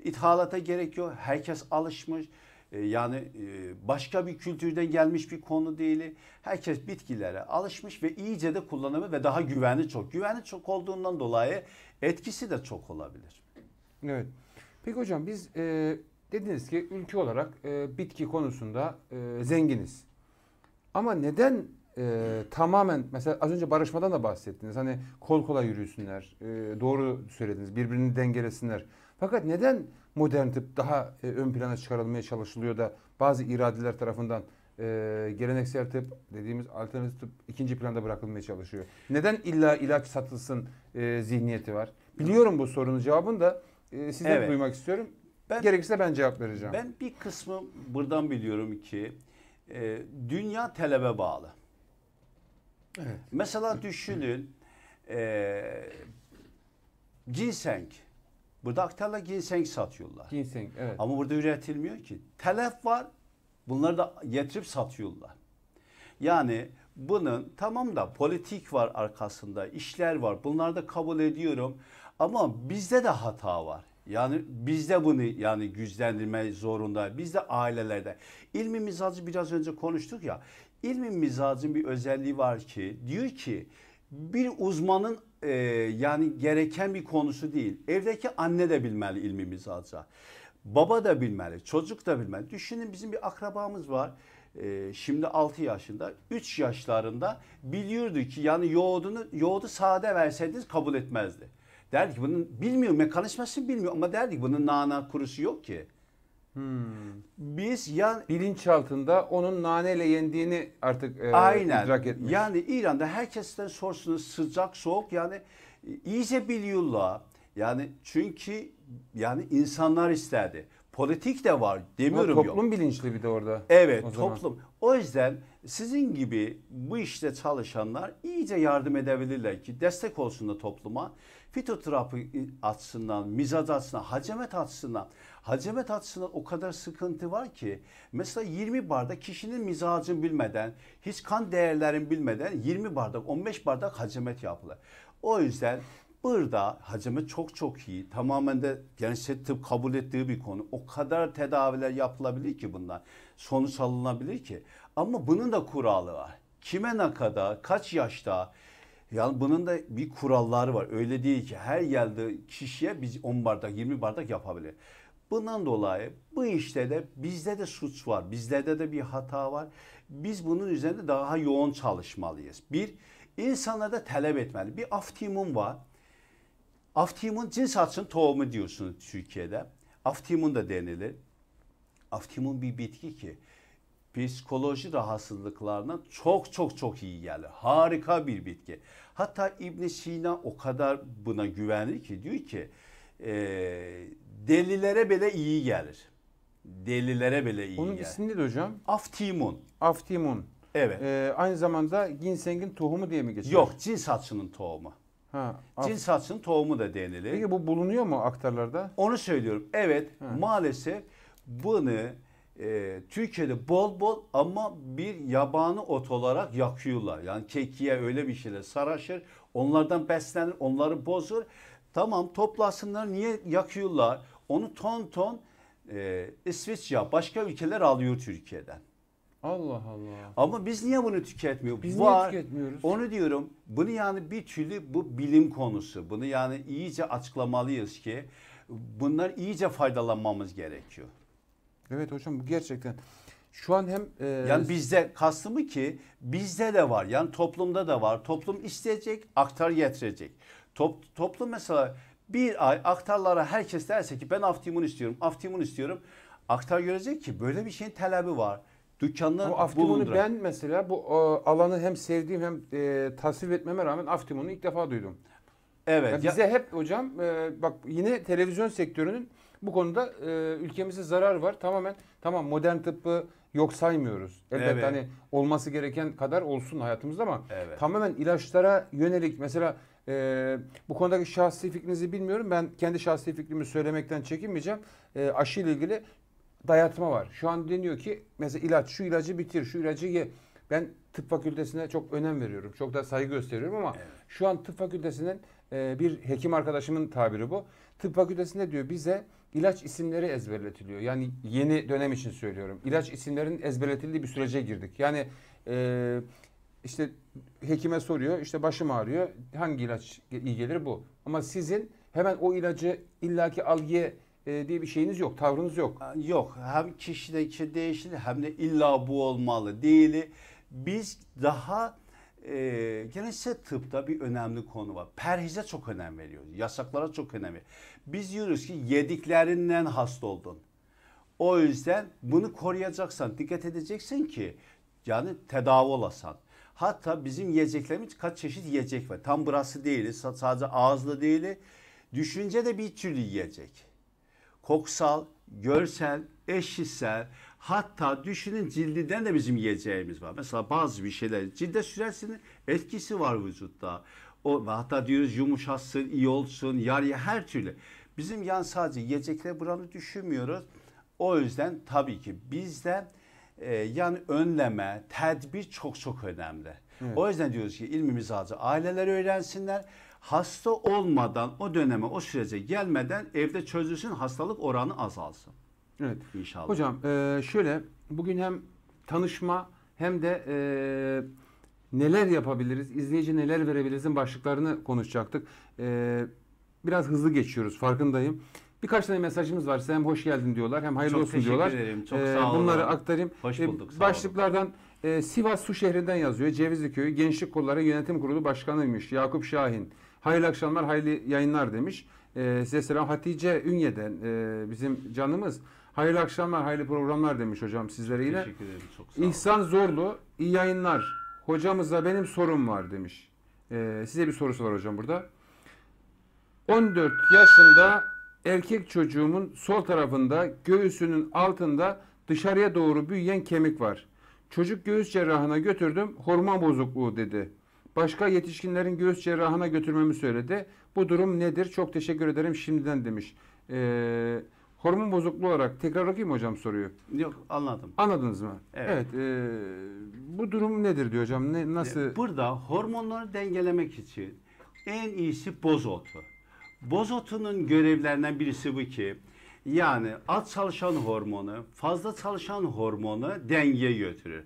İthalata gerek yok. Herkes alışmış. E, yani e, başka bir kültürden gelmiş bir konu değil. Herkes bitkilere alışmış ve iyice de kullanımı ve daha güvenli çok. Güvenli çok olduğundan dolayı etkisi de çok olabilir. Evet. Peki hocam biz e, dediniz ki ülke olarak e, bitki konusunda e, zenginiz. Ama neden e, tamamen mesela az önce barışmadan da bahsettiniz. Hani kol kola yürüsünler. E, doğru söylediniz. Birbirini dengelesinler. Fakat neden modern tıp daha e, ön plana çıkarılmaya çalışılıyor da bazı iradeler tarafından e, geleneksel tıp dediğimiz alternatif tıp ikinci planda bırakılmaya çalışıyor. Neden illa ilaç satılsın e, zihniyeti var? Biliyorum bu sorunun cevabını da e, sizden evet. duymak istiyorum. Ben, Gerekirse ben cevap vereceğim. Ben bir kısmı buradan biliyorum ki e, dünya talebe bağlı. Evet. Mesela düşünün e, ginseng Burada aktarla ginseng satıyorlar. Ginseng evet. Ama burada üretilmiyor ki. Telef var. Bunları da getirip satıyorlar. Yani bunun tamam da politik var arkasında, işler var. Bunları da kabul ediyorum. Ama bizde de hata var. Yani bizde bunu yani güçlendirme zorunda. Bizde ailelerde. İlmi mizacı biraz önce konuştuk ya. İlmi mizacın bir özelliği var ki diyor ki bir uzmanın e, yani gereken bir konusu değil. Evdeki anne de bilmeli ilmi alca. Baba da bilmeli, çocuk da bilmeli. Düşünün bizim bir akrabamız var. E, şimdi 6 yaşında, 3 yaşlarında biliyordu ki yani yoğurdunu, yoğurdu sade verseydiniz kabul etmezdi. Derdi ki bunun bilmiyor, mekanizmasını bilmiyor ama derdi ki bunun nana kurusu yok ki. Hmm. Biz yan bilinç altında onun naneyle yendiğini artık e, Aynen. idrak etmiş. Yani İran'da herkesten sorsunuz sıcak soğuk yani e, iyice biliyorlar. Yani çünkü yani insanlar isterdi. Politik de var demiyorum Ama toplum yok. bilinçli bir de orada. Evet o toplum. Zaman. O yüzden sizin gibi bu işte çalışanlar iyice yardım edebilirler ki destek olsun da topluma. Fitoterapi e, açısından, mizac açısından, hacamet açısından. Hacemet açısından o kadar sıkıntı var ki mesela 20 bardak kişinin mizacını bilmeden, hiç kan değerlerini bilmeden 20 bardak, 15 bardak hacemet yapılır. O yüzden Burada haceme çok çok iyi. Tamamen de gençlik tıp kabul ettiği bir konu. O kadar tedaviler yapılabilir ki bundan. Sonuç alınabilir ki. Ama bunun da kuralı var. Kime ne kadar, kaç yaşta. Yani bunun da bir kuralları var. Öyle değil ki her geldiği kişiye biz 10 bardak, 20 bardak yapabilir. Bundan dolayı bu işte de bizde de suç var, bizde de de bir hata var. Biz bunun üzerinde daha yoğun çalışmalıyız. Bir, da talep etməli. Bir aftimun var. Aftimun cins açın tohumu diyorsunuz Türkiye'de. Aftimun da denilir. Aftimun bir bitki ki psikoloji rahatsızlıklarına çok çok çok iyi gelir. Harika bir bitki. Hatta İbn Sina o kadar buna güvenir ki diyor ki e, Delilere bile iyi gelir. Delilere bile iyi Onun gelir. Onun ismi nedir hocam? Aftimun. Aftimun. Evet. Ee, aynı zamanda ginsengin tohumu diye mi geçiyor? Yok cins saçının tohumu. Ha, af... Cins tohumu da denilir. Peki bu bulunuyor mu aktarlarda? Onu söylüyorum. Evet ha. maalesef bunu e, Türkiye'de bol bol ama bir yabani ot olarak yakıyorlar. Yani kekiye öyle bir şeyle saraşır. Onlardan beslenir, onları bozur. Tamam toplasınlar niye yakıyorlar? Onu ton ton e, İsviçre başka ülkeler alıyor Türkiye'den. Allah Allah. Ama biz niye bunu tüketmiyoruz? Biz Var, niye tüketmiyoruz? Onu diyorum. Bunu yani bir türlü bu bilim konusu. Bunu yani iyice açıklamalıyız ki bunlar iyice faydalanmamız gerekiyor. Evet hocam bu gerçekten şu an hem e... yani bizde kastımı ki bizde de var yani toplumda da var toplum isteyecek aktar getirecek Top, toplum mesela bir ay aktarlara herkes derse ki ben Aftimun istiyorum, Aftimun istiyorum. Aktar görecek ki böyle bir şeyin talebi var. Dükkanlar Ama Aftimun'u ben mesela bu e, alanı hem sevdiğim hem e, tasvip etmeme rağmen Aftimun'u ilk defa duydum. Evet. Ya bize hep hocam e, bak yine televizyon sektörünün bu konuda e, ülkemize zarar var. Tamamen tamam modern tıbbı yok saymıyoruz. Elbette evet. hani olması gereken kadar olsun hayatımızda ama evet. tamamen ilaçlara yönelik mesela e, bu konudaki şahsi fikrinizi bilmiyorum. Ben kendi şahsi fikrimi söylemekten çekinmeyeceğim. E, ee, aşı ile ilgili dayatma var. Şu an deniyor ki mesela ilaç şu ilacı bitir, şu ilacı ye. Ben tıp fakültesine çok önem veriyorum. Çok da saygı gösteriyorum ama evet. şu an tıp fakültesinin e, bir hekim arkadaşımın tabiri bu. Tıp fakültesinde diyor bize ilaç isimleri ezberletiliyor. Yani yeni dönem için söylüyorum. İlaç isimlerinin ezberletildiği bir sürece girdik. Yani e, işte hekime soruyor işte başım ağrıyor hangi ilaç iyi gelir bu. Ama sizin hemen o ilacı illaki al e, diye bir şeyiniz yok, tavrınız yok. Yok. Hem kişiden kişi değişir hem de illa bu olmalı değil. Biz daha e, genelde tıpta bir önemli konu var. Perhize çok önem veriyoruz. Yasaklara çok önemli. Biz diyoruz ki yediklerinden hasta oldun. O yüzden bunu koruyacaksan, dikkat edeceksin ki yani tedavi olasan. Hatta bizim yiyeceklerimiz kaç çeşit yiyecek var. Tam burası değil, sadece ağızlı değil. Düşünce de bir türlü yiyecek. Koksal, görsel, eşitsel, hatta düşünün cildiden de bizim yiyeceğimiz var. Mesela bazı bir şeyler cilde sürersinin etkisi var vücutta. O, hatta diyoruz yumuşatsın, iyi olsun, yarıya her türlü. Bizim yani sadece yiyecekler buranı düşünmüyoruz. O yüzden tabii ki bizden ee, yani önleme, tedbir çok çok önemli. Evet. O yüzden diyoruz ki ilmimiz azı, aileler öğrensinler. Hasta olmadan o döneme, o sürece gelmeden evde çözülsün, hastalık oranı azalsın. Evet. inşallah. Hocam e, şöyle bugün hem tanışma hem de e, neler yapabiliriz, izleyici neler verebilirizin başlıklarını konuşacaktık. E, biraz hızlı geçiyoruz farkındayım. Birkaç tane mesajımız var. hem hoş geldin diyorlar hem hayırlı olsun diyorlar. Çok teşekkür ederim. Çok sağ ee, olun. Bunları aktarayım. Hoş ee, bulduk. Sağ Başlıklardan olun. E, Sivas Su Şehri'nden yazıyor. Cevizli Köyü Gençlik Kolları Yönetim Kurulu Başkanıymış Yakup Şahin. Hayırlı akşamlar, hayırlı yayınlar demiş. Ee, size selam Hatice Ünye'den e, bizim canımız. Hayırlı akşamlar, hayırlı programlar demiş hocam sizlere yine. Teşekkür ederim çok sağ olun. İhsan Zorlu, iyi yayınlar. Hocamızla benim sorum var demiş. Ee, size bir sorusu var hocam burada. 14 yaşında erkek çocuğumun sol tarafında göğsünün altında dışarıya doğru büyüyen kemik var. Çocuk göğüs cerrahına götürdüm hormon bozukluğu dedi. Başka yetişkinlerin göğüs cerrahına götürmemi söyledi. Bu durum nedir? Çok teşekkür ederim şimdiden demiş. Ee, hormon bozukluğu olarak tekrar okuyayım hocam soruyu. Yok anladım. Anladınız mı? Evet. evet e, bu durum nedir diyor hocam? Ne, nasıl? Burada hormonları dengelemek için en iyisi boz otu. Bozotunun görevlerinden birisi bu ki yani az çalışan hormonu, fazla çalışan hormonu dengeye götürür.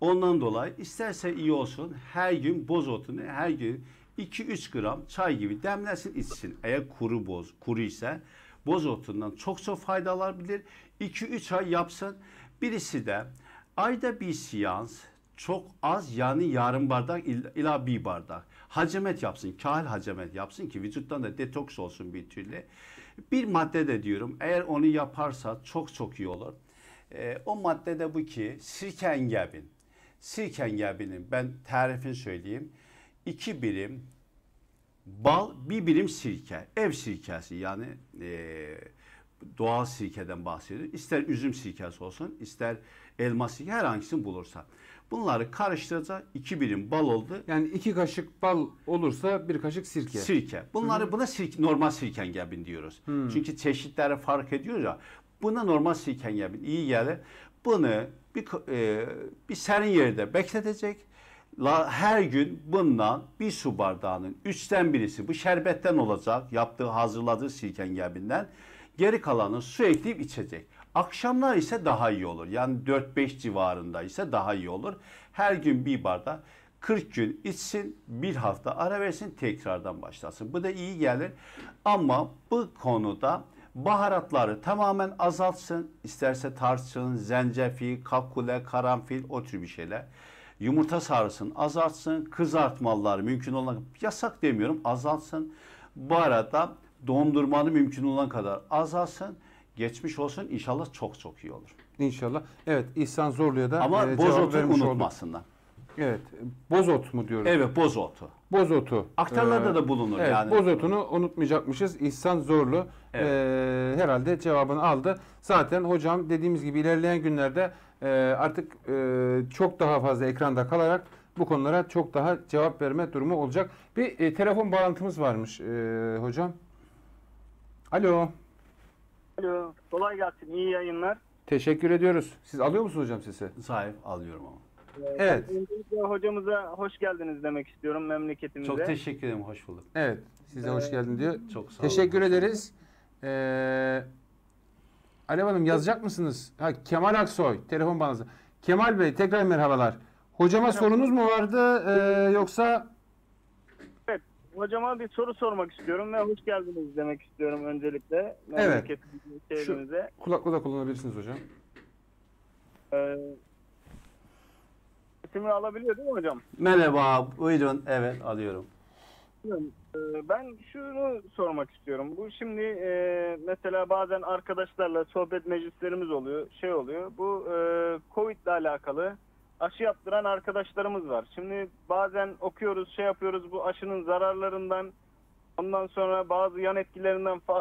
Ondan dolayı isterse iyi olsun her gün bozotunu her gün 2-3 gram çay gibi demlesin içsin. Eğer kuru boz, kuru ise bozotundan çok çok fayda alabilir. 2-3 ay yapsın. Birisi de ayda bir seans çok az yani yarım bardak ila bir bardak hacamet yapsın, kahil hacamet yapsın ki vücuttan da detoks olsun bir türlü. Bir madde de diyorum eğer onu yaparsa çok çok iyi olur. E, o madde de bu ki sirke engebin. Sirke engebinin ben tarifini söyleyeyim. 2 birim bal, bir birim sirke, ev sirkesi yani e, doğal sirkeden bahsediyorum. İster üzüm sirkesi olsun, ister elma sirkesi her hangisini bulursa. Bunları karıştırırsa iki birim bal oldu. Yani iki kaşık bal olursa bir kaşık sirke. Sirke. Bunları Hı. buna sirke, normal sirkengebin diyoruz. Hı. Çünkü çeşitlere fark ediyor ya. Buna normal sirken sirkengebin iyi geldi. Bunu bir, e, bir serin yerde bekletecek. La, her gün bundan bir su bardağının üçten birisi bu şerbetten olacak. Yaptığı hazırladığı sirken sirkengebinden. Geri kalanı su ekleyip içecek. Akşamlar ise daha iyi olur. Yani 4-5 civarında ise daha iyi olur. Her gün bir barda 40 gün içsin, bir hafta ara versin, tekrardan başlasın. Bu da iyi gelir. Ama bu konuda baharatları tamamen azaltsın. İsterse tarçın, zencefil, kakule, karanfil o tür bir şeyler. Yumurta sarısını azaltsın. Kızartmalar mümkün olan yasak demiyorum azaltsın. Bu arada dondurmanı mümkün olan kadar azalsın geçmiş olsun inşallah çok çok iyi olur. İnşallah. Evet İhsan Zorlu'ya da Ama e, bozotu unutmasınlar. Olduk. Evet. Bozot mu diyoruz? Evet bozotu. Bozotu. Aktarlarda ee, da bulunur evet, yani. Bozotunu unutmayacakmışız. İhsan Zorlu evet. e, herhalde cevabını aldı. Zaten hocam dediğimiz gibi ilerleyen günlerde e, artık e, çok daha fazla ekranda kalarak bu konulara çok daha cevap verme durumu olacak. Bir e, telefon bağlantımız varmış e, hocam. Alo. Alo. Kolay gelsin. iyi yayınlar. Teşekkür ediyoruz. Siz alıyor musunuz hocam sesi? Sahip alıyorum ama. Ee, evet. Öncelikle hocamıza hoş geldiniz demek istiyorum memleketimize. Çok teşekkür ederim. Hoş bulduk. Evet. Size hoş ee, geldin diyor. Çok sağ olun. Teşekkür ederiz. Ee, Alev Hanım yazacak mısınız? Ha, Kemal Aksoy. Telefon bağlantısı. Kemal Bey tekrar merhabalar. Hocama sorunuz mu vardı ee, yoksa hocama bir soru sormak istiyorum ve hoş geldiniz demek istiyorum öncelikle. Evet. Şu kulaklığı da kullanabilirsiniz hocam. Ee, sesimi alabiliyor değil mi hocam? Merhaba, buyurun. Evet, alıyorum. Ee, ben şunu sormak istiyorum. Bu şimdi e, mesela bazen arkadaşlarla sohbet meclislerimiz oluyor, şey oluyor. Bu e, Covid ile alakalı aşı yaptıran arkadaşlarımız var. Şimdi bazen okuyoruz, şey yapıyoruz bu aşının zararlarından ondan sonra bazı yan etkilerinden e,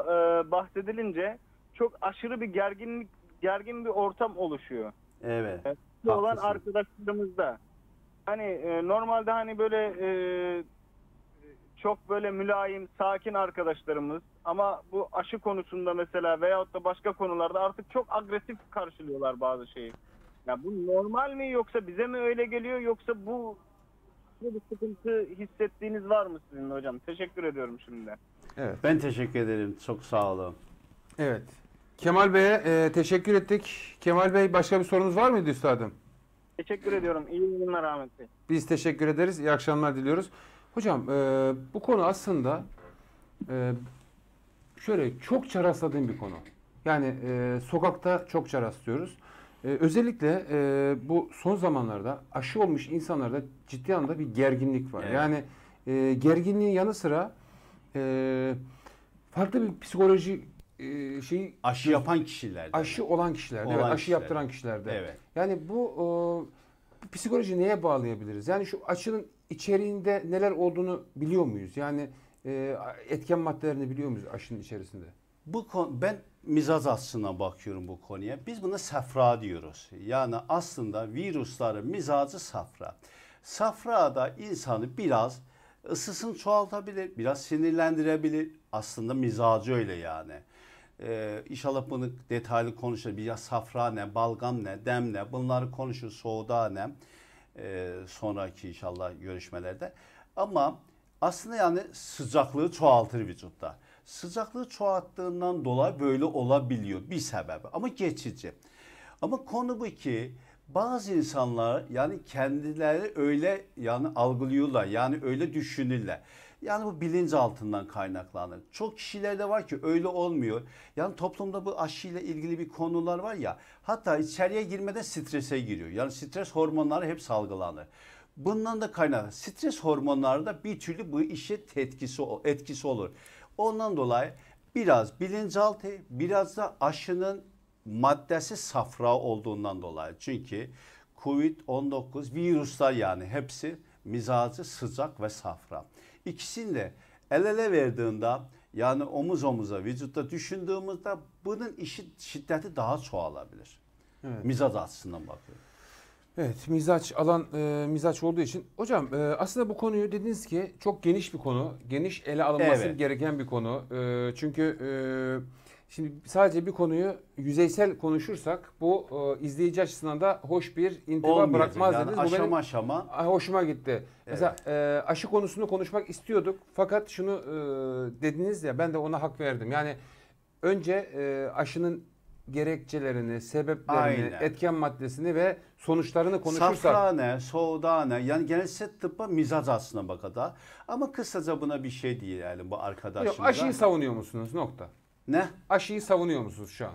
bahsedilince çok aşırı bir gerginlik gergin bir ortam oluşuyor. Evet. E, bu olan arkadaşlarımızda. Hani e, normalde hani böyle e, çok böyle mülayim, sakin arkadaşlarımız ama bu aşı konusunda mesela veyahut da başka konularda artık çok agresif karşılıyorlar bazı şeyi. Ya bu normal mi yoksa bize mi öyle geliyor yoksa bu bir sıkıntı hissettiğiniz var mı sizin hocam? Teşekkür ediyorum şimdi. Evet. Ben teşekkür ederim. Çok sağ olun. Evet. Kemal Bey'e e, teşekkür ettik. Kemal Bey başka bir sorunuz var mıydı üstadım? Teşekkür ediyorum. İyi günler Ahmet Bey. Biz teşekkür ederiz. İyi akşamlar diliyoruz. Hocam e, bu konu aslında e, şöyle çokça rastladığım bir konu. Yani e, sokakta çokça rastlıyoruz. Ee, özellikle e, bu son zamanlarda aşı olmuş insanlarda ciddi anlamda bir gerginlik var. Evet. Yani e, gerginliğin yanı sıra e, farklı bir psikoloji e, şeyi aşı yapan kişilerde. Aşı yani. olan kişilerde, olan evet, aşı kişilerde. yaptıran kişilerde. Evet. Yani bu e, psikoloji neye bağlayabiliriz? Yani şu aşının içeriğinde neler olduğunu biliyor muyuz? Yani e, etken maddelerini biliyor muyuz aşının içerisinde? Bu konu ben mizaz aslına bakıyorum bu konuya. Biz buna safra diyoruz. Yani aslında virüslerin mizacı safra. Safra da insanı biraz ısısını çoğaltabilir, biraz sinirlendirebilir. Aslında mizacı öyle yani. Ee, inşallah bunu detaylı konuşuruz. Biraz safra ne, balgam ne, dem ne bunları konuşur. Soğuda ne ee, sonraki inşallah görüşmelerde. Ama aslında yani sıcaklığı çoğaltır vücutta sıcaklığı çoğalttığından dolayı böyle olabiliyor bir sebebi ama geçici. Ama konu bu ki bazı insanlar yani kendileri öyle yani algılıyorlar yani öyle düşünürler. Yani bu bilinç altından kaynaklanır. Çok kişilerde var ki öyle olmuyor. Yani toplumda bu aşıyla ilgili bir konular var ya hatta içeriye girmeden strese giriyor. Yani stres hormonları hep salgılanır. Bundan da kaynaklı. stres hormonları da bir türlü bu işe etkisi etkisi olur. Ondan dolayı biraz bilinçaltı, biraz da aşının maddesi safra olduğundan dolayı. Çünkü Covid-19 virüsler yani hepsi mizacı sıcak ve safra. İkisini de el ele verdiğinde yani omuz omuza vücutta düşündüğümüzde bunun işi şiddeti daha çoğalabilir. Evet. Mizac açısından bakıyorum. Evet mizaç alan e, mizaç olduğu için hocam e, aslında bu konuyu dediniz ki çok geniş bir konu. Geniş ele alınması evet. gereken bir konu. E, çünkü e, şimdi sadece bir konuyu yüzeysel konuşursak bu e, izleyici açısından da hoş bir intiba bırakmaz yani dediniz. Aşama bu benim, aşama. Hoşuma gitti. Evet. Mesela e, aşı konusunu konuşmak istiyorduk fakat şunu e, dediniz ya ben de ona hak verdim. Yani önce e, aşının gerekçelerini, sebeplerini, Aynen. etken maddesini ve sonuçlarını konuşursak. Safrane, soğudane yani genelse tıbba mizac aslına bakada. Ama kısaca buna bir şey değil yani bu arkadaşımıza. Yok, aşıyı savunuyor musunuz nokta? Ne? Aşıyı savunuyor musunuz şu an?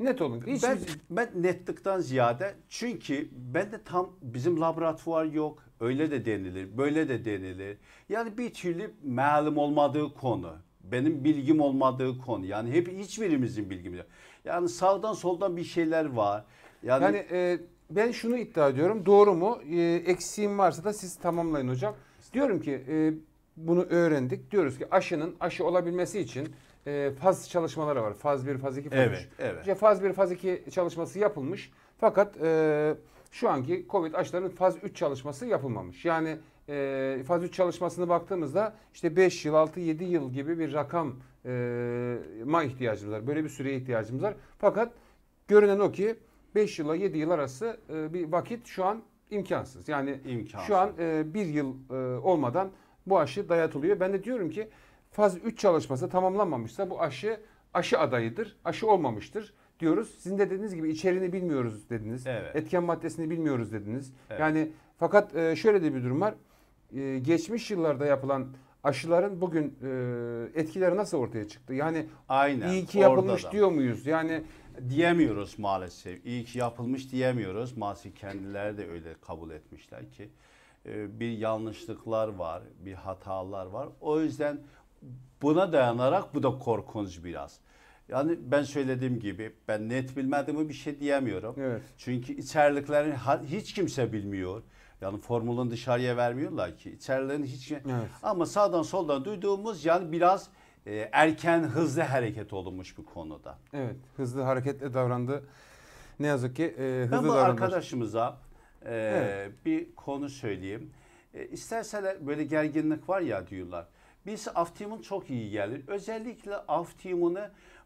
Net olun. Hiç ben, ben netlikten ziyade çünkü ben de tam bizim laboratuvar yok. Öyle de denilir, böyle de denilir. Yani bir türlü malum olmadığı konu. Benim bilgim olmadığı konu. Yani hep hiçbirimizin bilgimiz yok. Yani sağdan soldan bir şeyler var. Yani, yani e, ben şunu iddia ediyorum. Doğru mu? E, eksiğim varsa da siz tamamlayın hocam. Diyorum ki e, bunu öğrendik. Diyoruz ki aşının aşı olabilmesi için e, faz çalışmaları var. Faz 1, faz 2, faz evet, 3. Evet. İşte faz 1, faz 2 çalışması yapılmış. Fakat e, şu anki COVID aşılarının faz 3 çalışması yapılmamış. Yani e, faz 3 çalışmasına baktığımızda işte 5 yıl, 6, 7 yıl gibi bir rakam e, ma ihtiyacımız var. Böyle bir süreye ihtiyacımız var. Fakat görünen o ki 5 yıla 7 yıl arası e, bir vakit şu an imkansız. Yani imkansız. şu an e, bir yıl olmadan bu aşı dayatılıyor. Ben de diyorum ki faz 3 çalışması tamamlanmamışsa bu aşı aşı adayıdır. Aşı olmamıştır diyoruz. Sizin de dediğiniz gibi içeriğini bilmiyoruz dediniz. Evet. Etken maddesini bilmiyoruz dediniz. Evet. Yani fakat şöyle de bir durum var. Geçmiş yıllarda yapılan aşıların bugün e, etkileri nasıl ortaya çıktı? Yani Aynen, iyi ki yapılmış da. diyor muyuz? Yani diyemiyoruz maalesef. İyi ki yapılmış diyemiyoruz. Maalesef kendileri de öyle kabul etmişler ki e, bir yanlışlıklar var, bir hatalar var. O yüzden buna dayanarak bu da korkunç biraz. Yani ben söylediğim gibi ben net bilmediğimi bir şey diyemiyorum. Evet. Çünkü içeriklerini hiç kimse bilmiyor. Yani formülünü dışarıya vermiyorlar ki. İçerilerini hiç şey- evet. ama sağdan soldan duyduğumuz yani biraz e, erken hızlı hareket olunmuş bu konuda. Evet hızlı hareketle davrandı. Ne yazık ki e, hızlı davrandı. Ben bu davranmış. arkadaşımıza e, evet. bir konu söyleyeyim. E, istersen böyle gerginlik var ya diyorlar. Biz aftimun çok iyi gelir. Özellikle aftimun'u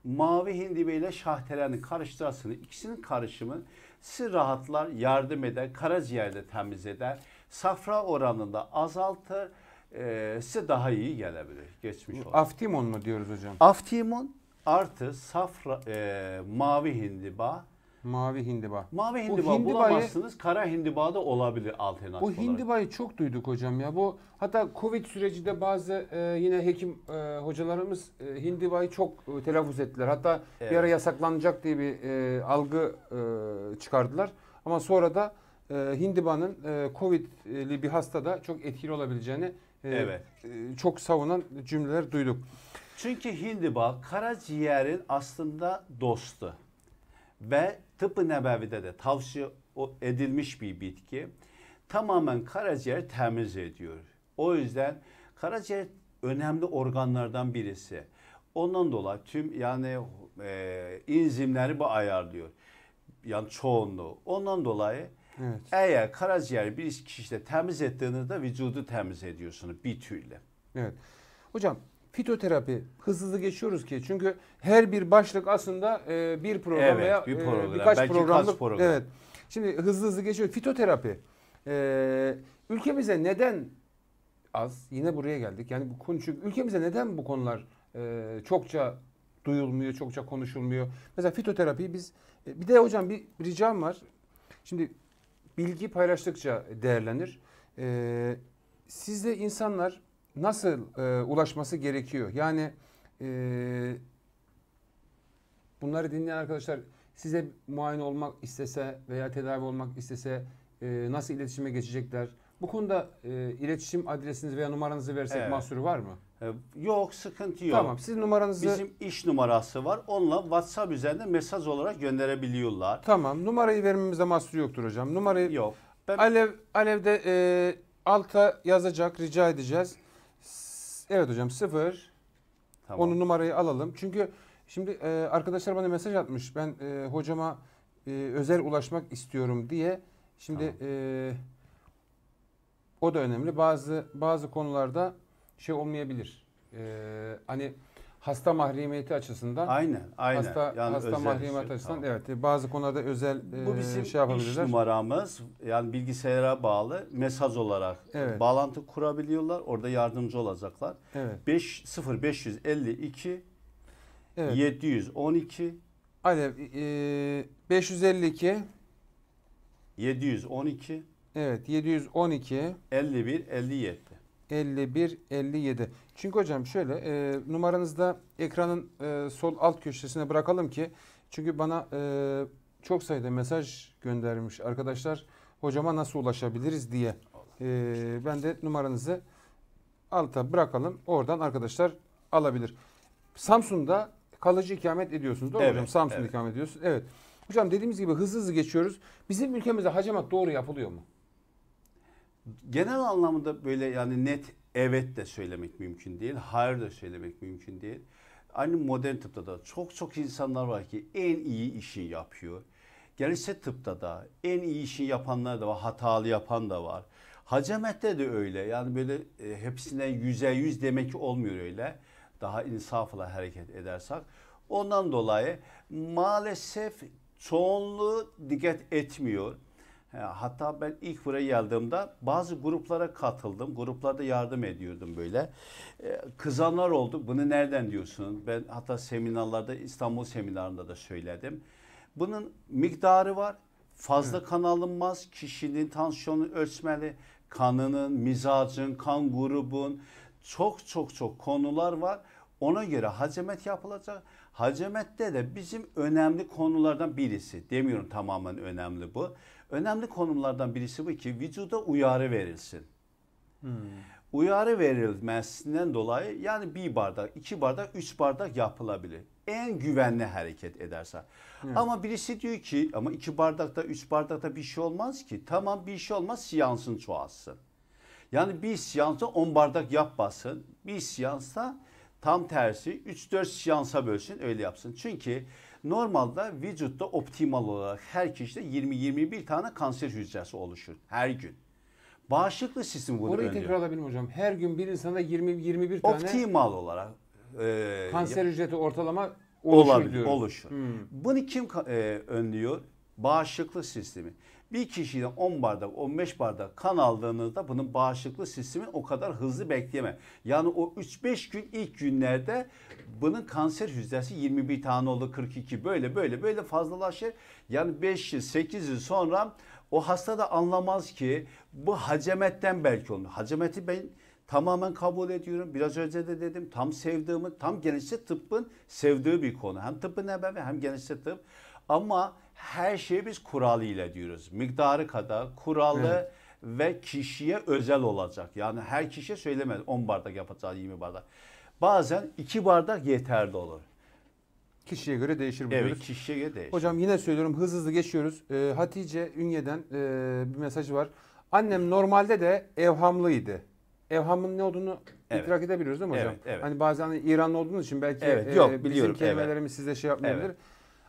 mavi hindibe ile şahtelenini karıştırasını ikisinin karışımı sizi rahatlar, yardım eder, karaciğerde temiz eder. Safra oranında azaltır, e, size daha iyi gelebilir. Geçmiş olsun. Aftimon mu diyoruz hocam? Aftimon artı safra, e, mavi hindiba Mavi hindiba. Mavi hindiba bu hindibayı, bulamazsınız. Kara hindiba da olabilir alternatif Bu hindibayı olarak. çok duyduk hocam ya. Bu hatta Covid süreci de bazı e, yine hekim e, hocalarımız e, hindibayı çok e, telaffuz ettiler. Hatta evet. bir ara yasaklanacak diye bir e, algı e, çıkardılar. Ama sonra da e, hindibanın e, Covid'li bir hastada çok etkili olabileceğini e, evet. e, çok savunan cümleler duyduk. Çünkü hindiba karaciğerin aslında dostu ve tıp-ı nebevide de tavsiye edilmiş bir bitki. Tamamen karaciğer temiz ediyor. O yüzden karaciğer önemli organlardan birisi. Ondan dolayı tüm yani e, enzimleri bu ayarlıyor. Yani çoğunluğu. Ondan dolayı evet. eğer karaciğer bir kişide temiz ettiğinizde vücudu temiz ediyorsunuz bir türlü. Evet. Hocam fitoterapi hızlı hızlı geçiyoruz ki çünkü her bir başlık aslında e, bir program evet, veya bir e, program, e, birkaç Belki programlık program. evet. Şimdi hızlı hızlı geçiyor Fitoterapi e, ülkemize neden az? Yine buraya geldik. Yani bu konu çünkü ülkemize neden bu konular e, çokça duyulmuyor, çokça konuşulmuyor. Mesela fitoterapiyi biz e, bir de hocam bir ricam var. Şimdi bilgi paylaştıkça değerlenir. E, sizde insanlar nasıl e, ulaşması gerekiyor? Yani e, bunları dinleyen arkadaşlar size muayene olmak istese veya tedavi olmak istese e, nasıl iletişime geçecekler? Bu konuda e, iletişim adresinizi veya numaranızı versek evet. mahsuru var mı? E, yok sıkıntı yok. Tamam sizin numaranızı... Bizim iş numarası var. Onunla WhatsApp üzerinden mesaj olarak gönderebiliyorlar. Tamam numarayı vermemizde mahsur yoktur hocam. Numarayı... Yok. Ben... Alev, Alev'de e, alta yazacak rica edeceğiz. Evet hocam sıfır. Tamam. Onun numarayı alalım. Çünkü şimdi e, arkadaşlar bana mesaj atmış. Ben e, hocama e, özel ulaşmak istiyorum diye. Şimdi tamam. e, o da önemli. Bazı bazı konularda şey olmayabilir. E, hani hasta mahremiyeti açısından aynen aynen hasta yani hasta mahremiyeti şey, açısından tamam. evet bazı konularda özel bu bizim şey iş numaramız yani bilgisayara bağlı mesaj olarak evet. bağlantı kurabiliyorlar orada yardımcı olacaklar. Evet. 5 0552 evet. 712 Alev e, 552 712 Evet 712 51 57 51 57. Çünkü hocam şöyle e, numaranızda ekranın e, sol alt köşesine bırakalım ki çünkü bana e, çok sayıda mesaj göndermiş arkadaşlar hocama nasıl ulaşabiliriz diye. E, ben de numaranızı alta bırakalım. Oradan arkadaşlar alabilir. Samsun'da kalıcı ikamet ediyorsunuz doğru evet, hocam? Samsun'da evet. ikamet ediyorsunuz. Evet. Hocam dediğimiz gibi hızlı hızlı geçiyoruz. Bizim ülkemizde hacamat doğru yapılıyor mu? genel anlamda böyle yani net evet de söylemek mümkün değil. Hayır da söylemek mümkün değil. Aynı modern tıpta da çok çok insanlar var ki en iyi işi yapıyor. Gerçi tıpta da en iyi işi yapanlar da var, hatalı yapan da var. Hacemette de öyle. Yani böyle e, hepsine yüze yüz demek olmuyor öyle. Daha insafla hareket edersek. Ondan dolayı maalesef çoğunluğu dikkat etmiyor. Hatta ben ilk buraya geldiğimde bazı gruplara katıldım. Gruplarda yardım ediyordum böyle. Ee, kızanlar oldu. Bunu nereden diyorsun? Ben hatta seminerlarda İstanbul seminerinde de söyledim. Bunun miktarı var. Fazla evet. kan alınmaz. Kişinin tansiyonu ölçmeli. Kanının, mizacın, kan grubun çok çok çok konular var. Ona göre hacemet yapılacak. Hacemette de bizim önemli konulardan birisi. Demiyorum tamamen önemli bu. Önemli konumlardan birisi bu ki vücuda uyarı verilsin. Hmm. Uyarı verilmesinden dolayı yani bir bardak, iki bardak, üç bardak yapılabilir. En güvenli hareket ederse. Hmm. Ama birisi diyor ki ama iki bardakta, üç bardakta bir şey olmaz ki. Tamam bir şey olmaz siyansın çoğalsın. Yani bir siyansa on bardak yapmasın. Bir siyansa tam tersi üç dört siyansa bölsün öyle yapsın. Çünkü Normalde vücutta optimal olarak her kişide 20-21 tane kanser hücresi oluşur her gün. Bağışıklık sistemi bunu Orayı önlüyor. tekrar alabilirim hocam. Her gün bir insanda 20-21 tane optimal olarak e, kanser hücresi ortalama oluşur olabilir, oluşur. Hmm. Bunu kim e, önlüyor? Bağışıklık sistemi bir kişiden 10 bardak 15 bardak kan aldığınızda bunun bağışıklık sistemin o kadar hızlı bekleme. Yani o 3-5 gün ilk günlerde bunun kanser hücresi 21 tane oldu 42 böyle böyle böyle fazlalaşır. Yani 5 yıl 8 yıl sonra o hasta da anlamaz ki bu hacemetten belki olur. Hacemeti ben tamamen kabul ediyorum. Biraz önce de dedim tam sevdiğimi, tam genişlik tıbbın sevdiği bir konu. Hem tıbbın ebevi hem genişlik tıp. Ama her şeyi biz kuralıyla diyoruz. Miktarı kadar kuralı evet. ve kişiye özel olacak. Yani her kişiye söylemez 10 bardak yapacağız 20 bardak. Bazen 2 bardak yeterli olur. Kişiye göre değişir bu. Evet kişiye göre değişir. Hocam yine söylüyorum hızlı hızlı geçiyoruz. Ee, Hatice Ünye'den e, bir mesajı var. Annem normalde de evhamlıydı evhamın ne olduğunu evet. idrak edebiliyoruz değil mi hocam? Evet, evet. Hani bazen İranlı olduğunuz için belki evet, e, yok, e, biliyorum, kelimelerimiz evet. size şey yapmayabilir. Evet.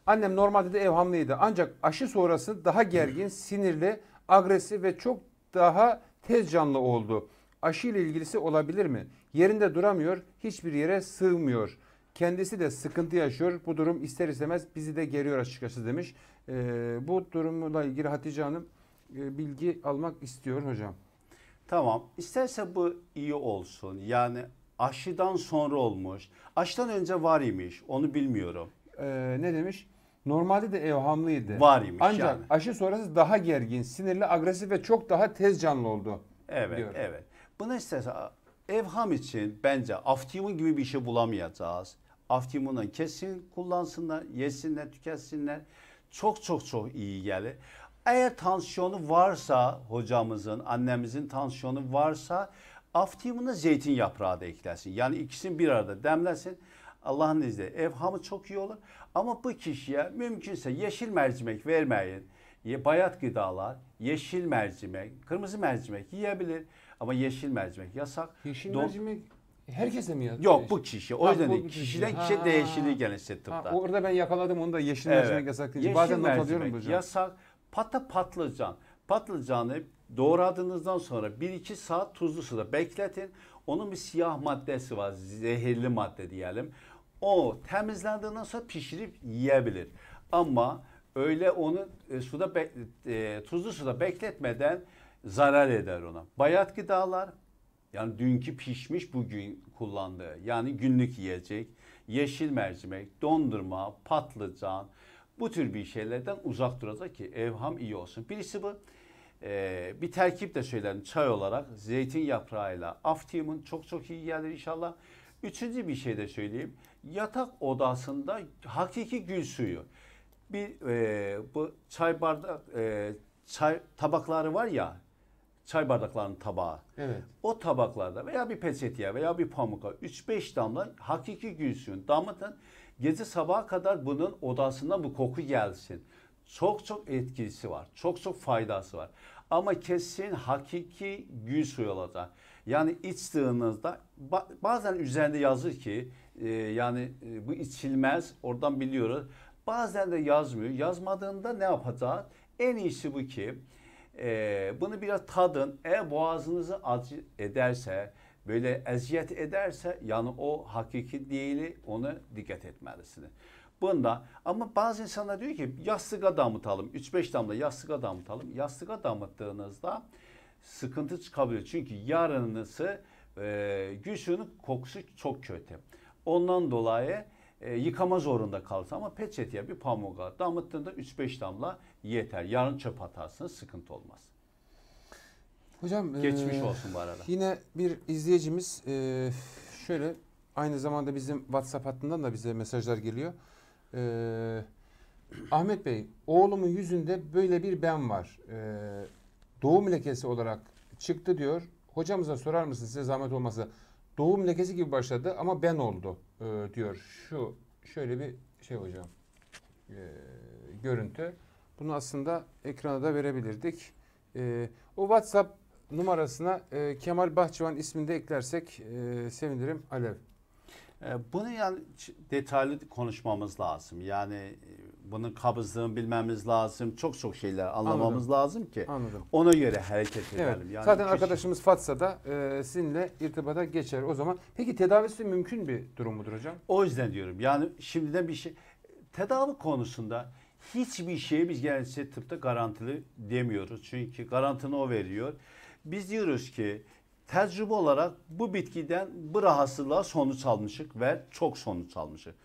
Annem normalde de evhamlıydı. Ancak aşı sonrası daha gergin, sinirli, agresif ve çok daha tez canlı oldu. Aşı ile ilgilisi olabilir mi? Yerinde duramıyor, hiçbir yere sığmıyor. Kendisi de sıkıntı yaşıyor. Bu durum ister istemez bizi de geriyor açıkçası demiş. E, bu durumla ilgili Hatice Hanım e, bilgi almak istiyor hocam. Tamam. İsterse bu iyi olsun. Yani aşıdan sonra olmuş. Aşıdan önce var imiş. Onu bilmiyorum. Ee, ne demiş? Normalde de evhamlıydı. Var imiş Ancak yani. aşı sonrası daha gergin, sinirli, agresif ve çok daha tez canlı oldu. Evet, diyor. evet. Buna istersen evham için bence aftimun gibi bir şey bulamayacağız. Aftimunu kesin kullansınlar, yesinler, tüketsinler. Çok çok çok iyi gelir. Eğer tansiyonu varsa hocamızın, annemizin tansiyonu varsa aftimunu zeytin yaprağı da eklersin. Yani ikisini bir arada demlesin. Allah'ın izniyle evhamı çok iyi olur. Ama bu kişiye mümkünse yeşil mercimek vermeyin. Bayat gıdalar, yeşil mercimek, kırmızı mercimek yiyebilir ama yeşil mercimek yasak. Yeşil Do- mercimek Herkese mi yazıyor? Yok bu kişi. O ha, yüzden kişi Kişiden kişiye ha, değişikliği genişle tıpta. Ha, orada ben yakaladım onu da yeşil evet. mercimek yasak diye. Bazen not alıyorum hocam. Yasak. Pata patlıcan. Patlıcanı doğradığınızdan sonra 1-2 saat tuzlu suda bekletin. Onun bir siyah maddesi var. Zehirli madde diyelim o temizlendiğinden sonra pişirip yiyebilir. Ama öyle onu e, suda be, e, tuzlu suda bekletmeden zarar eder ona. Bayat gıdalar yani dünkü pişmiş bugün kullandığı yani günlük yiyecek, yeşil mercimek, dondurma, patlıcan bu tür bir şeylerden uzak duracak ki evham iyi olsun. Birisi bu e, bir terkip de söylerim çay olarak zeytin yaprağıyla aftimun çok çok iyi gelir inşallah. Üçüncü bir şey de söyleyeyim. Yatak odasında hakiki gül suyu. Bir e, bu çay bardak e, çay tabakları var ya çay bardaklarının tabağı. Evet. O tabaklarda veya bir peçeteye veya bir pamuka 3-5 damla hakiki gül suyun damlatın. Gece sabaha kadar bunun odasından bu koku gelsin. Çok çok etkisi var. Çok çok faydası var. Ama kesin hakiki gül suyu olacak. Yani içtiğinizde bazen üzerinde yazır ki e, yani e, bu içilmez oradan biliyoruz. Bazen de yazmıyor. Yazmadığında ne yapacağız? En iyisi bu ki e, bunu biraz tadın. Eğer boğazınızı acı ederse böyle eziyet ederse yani o hakiki değil onu dikkat etmelisiniz. Bunda ama bazı insanlar diyor ki yastığa damıtalım. 3-5 damla yastığa damıtalım. Yastığa damıttığınızda sıkıntı çıkabiliyor. Çünkü yarınısı e, güçünün kokusu çok kötü. Ondan dolayı e, yıkama zorunda kalsa ama peçeteye bir pamuğa damıttığında 3-5 damla yeter. Yarın çöp atarsınız sıkıntı olmaz. Hocam e, geçmiş e, olsun bu arada. Yine bir izleyicimiz e, şöyle aynı zamanda bizim WhatsApp hattından da bize mesajlar geliyor. E, Ahmet Bey oğlumun yüzünde böyle bir ben var. E, doğum lekesi olarak çıktı diyor. Hocamıza sorar mısın size zahmet olmasa? Doğum lekesi gibi başladı ama ben oldu e, diyor. Şu şöyle bir şey hocam e, görüntü. Bunu aslında ekrana da verebilirdik. E, o WhatsApp numarasına e, Kemal Bahçıvan ismini de eklersek e, sevinirim. Alev. E, bunu yani detaylı konuşmamız lazım. Yani bunun kabızlığın bilmemiz lazım. Çok çok şeyler anlamamız Anladım. lazım ki Anladım. ona göre hareket edelim. Evet. Yani Zaten keşke... arkadaşımız Fatsa'da e, sizinle irtibata geçer o zaman. Peki tedavisi mümkün bir durum mudur hocam? O yüzden diyorum yani şimdiden bir şey tedavi konusunda hiçbir şeyi biz genelde tıpta garantili demiyoruz. Çünkü garantini o veriyor. Biz diyoruz ki tecrübe olarak bu bitkiden bu rahatsızlığa sonuç almışık ve çok sonuç almışık.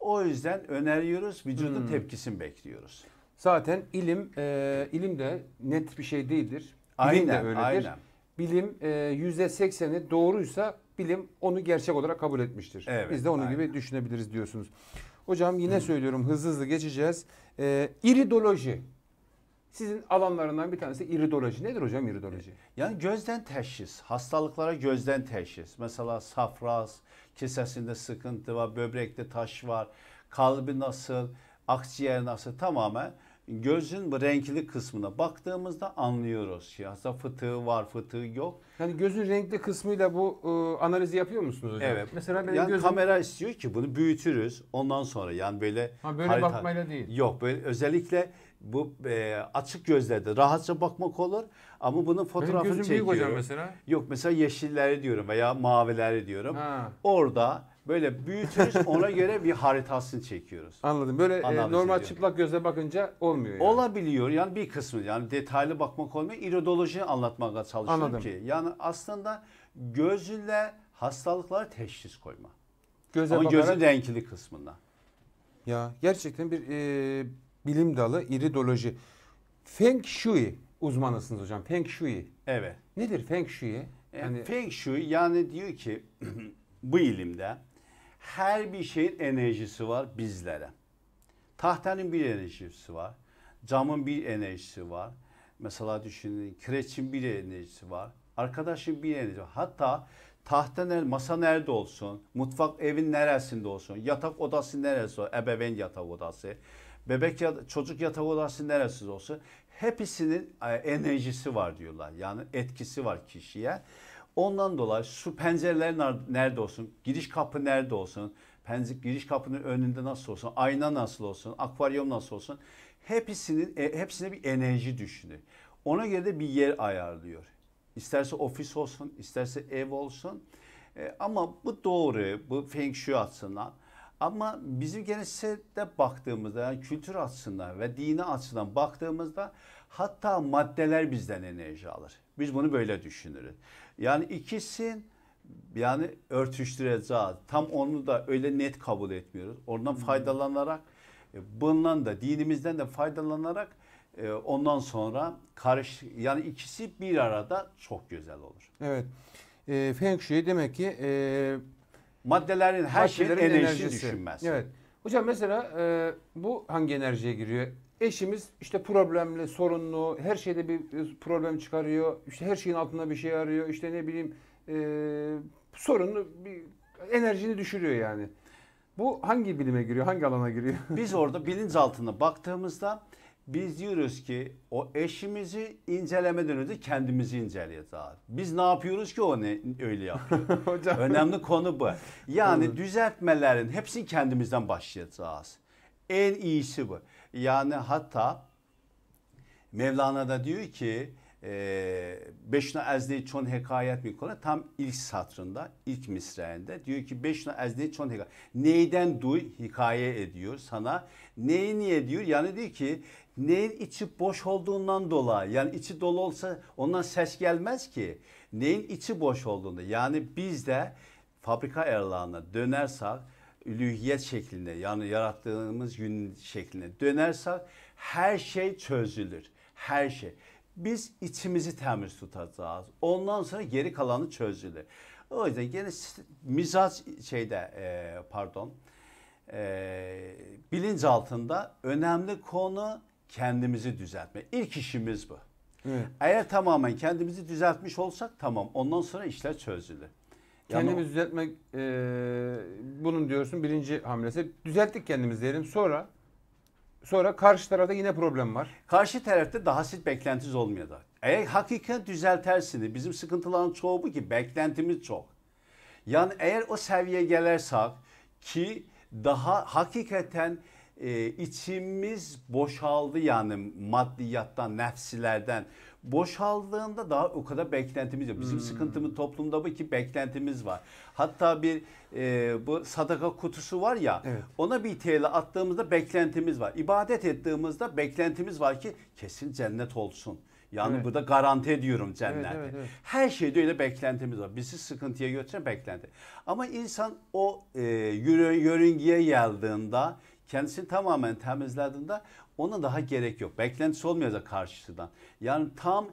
O yüzden öneriyoruz, vücudun hmm. tepkisini bekliyoruz. Zaten ilim e, ilim de net bir şey değildir. Bilim aynen, de öyledir. Aynen. Bilim e, yüzde sekseni doğruysa bilim onu gerçek olarak kabul etmiştir. Evet, Biz de onun aynen. gibi düşünebiliriz diyorsunuz. Hocam yine Hı. söylüyorum hızlı hızlı geçeceğiz. E, iridoloji sizin alanlarından bir tanesi iridoloji. Nedir hocam iridoloji? Yani gözden teşhis, hastalıklara gözden teşhis. Mesela safraz, kesesinde sıkıntı var, böbrekte taş var, kalbi nasıl, akciğer nasıl tamamen gözün bu renkli kısmına baktığımızda anlıyoruz. Hasta şey, fıtığı var, fıtığı yok. Yani gözün renkli kısmıyla bu e, analizi yapıyor musunuz hocam? Evet. Mesela benim yani gözüm... kamera istiyor ki bunu büyütürüz. Ondan sonra yani böyle ha, böyle harita... bakmayla değil. Yok böyle özellikle bu e, açık gözlerde rahatça bakmak olur ama bunun fotoğrafını Benim gözüm çekiyorum. büyük hocam mesela. Yok mesela yeşilleri diyorum veya mavileri diyorum. Ha. Orada böyle büyütürüz ona göre bir haritasını çekiyoruz. Anladım. Böyle e, normal ediyorum. çıplak gözle bakınca olmuyor yani. Olabiliyor yani bir kısmı yani detaylı bakmak olmuyor. İrodoloji anlatmaya çalışıyorum Anladım. ki. Yani aslında gözle hastalıkları teşhis koyma. Göze Ama bakarak- gözün renkli kısmında. Ya gerçekten bir e, bilim dalı iridoloji. Feng Shui uzmanısınız hocam. Feng Shui. Evet. Nedir Feng Shui? E, yani... Feng Shui yani diyor ki bu ilimde her bir şeyin enerjisi var bizlere. Tahtanın bir enerjisi var. Camın bir enerjisi var. Mesela düşünün kireçin bir enerjisi var. Arkadaşın bir enerjisi var. Hatta tahta ne, masa nerede olsun, mutfak evin neresinde olsun, yatak odası neresi olsun, ebeveyn yatak odası, bebek ya çocuk yatağı odası neresi olsun hepsinin e, enerjisi var diyorlar. Yani etkisi var kişiye. Ondan dolayı su pencereler nerede olsun, giriş kapı nerede olsun, penzik giriş kapının önünde nasıl olsun, ayna nasıl olsun, akvaryum nasıl olsun hepsinin e, hepsine bir enerji düşünür. Ona göre de bir yer ayarlıyor. İsterse ofis olsun, isterse ev olsun. E, ama bu doğru, bu feng shui açısından. Ama bizim genelde baktığımızda yani kültür açısından ve dini açısından baktığımızda hatta maddeler bizden enerji alır. Biz bunu böyle düşünürüz. Yani ikisin yani örtüştüreceğiz. Tam onu da öyle net kabul etmiyoruz. Ondan faydalanarak e, bundan da dinimizden de faydalanarak e, ondan sonra karış yani ikisi bir arada çok güzel olur. Evet. E, Feng Shui demek ki e, maddelerin her Maddelerin enerji enerjisi. düşünmez. Evet. Hocam mesela e, bu hangi enerjiye giriyor? Eşimiz işte problemli, sorunlu, her şeyde bir problem çıkarıyor. İşte her şeyin altında bir şey arıyor. İşte ne bileyim e, sorunlu bir enerjini düşürüyor yani. Bu hangi bilime giriyor? Hangi alana giriyor? Biz orada bilinç altına baktığımızda biz diyoruz ki o eşimizi incelemeden önce kendimizi inceleyeceğiz abi. Biz ne yapıyoruz ki o ne öyle yapıyor. Hocam. Önemli konu bu. Yani düzeltmelerin hepsini kendimizden başlayacağız. En iyisi bu. Yani hatta Mevlana da diyor ki e, Beşna Ezdi Çon Hekayet konu? tam ilk satrında, ilk misrainde diyor ki Beşna Ezdi Çon Hekayet. Neyden duy hikaye ediyor sana. Neyi niye diyor? Yani diyor ki Neyin içi boş olduğundan dolayı yani içi dolu olsa ondan ses gelmez ki. Neyin içi boş olduğunda yani biz de fabrika ayarlarına dönersek lühiyet şeklinde yani yarattığımız gün şeklinde dönersek her şey çözülür. Her şey. Biz içimizi temiz tutacağız. Ondan sonra geri kalanı çözülür. O yüzden gene mizaç şeyde e, pardon e, bilinç altında önemli konu kendimizi düzeltme. İlk işimiz bu. Evet. Eğer tamamen kendimizi düzeltmiş olsak tamam. Ondan sonra işler çözülür. Kendimizi yani, düzeltmek e, bunun diyorsun birinci hamlesi. Düzelttik kendimizi diyelim. Sonra sonra karşı tarafta yine problem var. Karşı tarafta daha siz beklentiniz olmuyor da. Eğer hakikaten düzeltersiniz. Bizim sıkıntıların çoğu bu ki beklentimiz çok. Yani eğer o seviyeye gelersek ki daha hakikaten e, içimiz boşaldı yani maddiyattan, nefsilerden. Boşaldığında daha o kadar beklentimiz yok. Bizim hmm. sıkıntımız toplumda bu ki beklentimiz var. Hatta bir e, bu sadaka kutusu var ya evet. ona bir TL attığımızda beklentimiz var. İbadet ettiğimizde beklentimiz var ki kesin cennet olsun. Yani evet. burada garanti ediyorum cennette. Evet, evet, evet. Her şeyde öyle beklentimiz var. Bizi sıkıntıya götüren beklenti. Ama insan o e, yörüngeye geldiğinde kendisini tamamen temizlediğinde ona daha gerek yok. Beklentisi olmayacak karşısından. Yani tam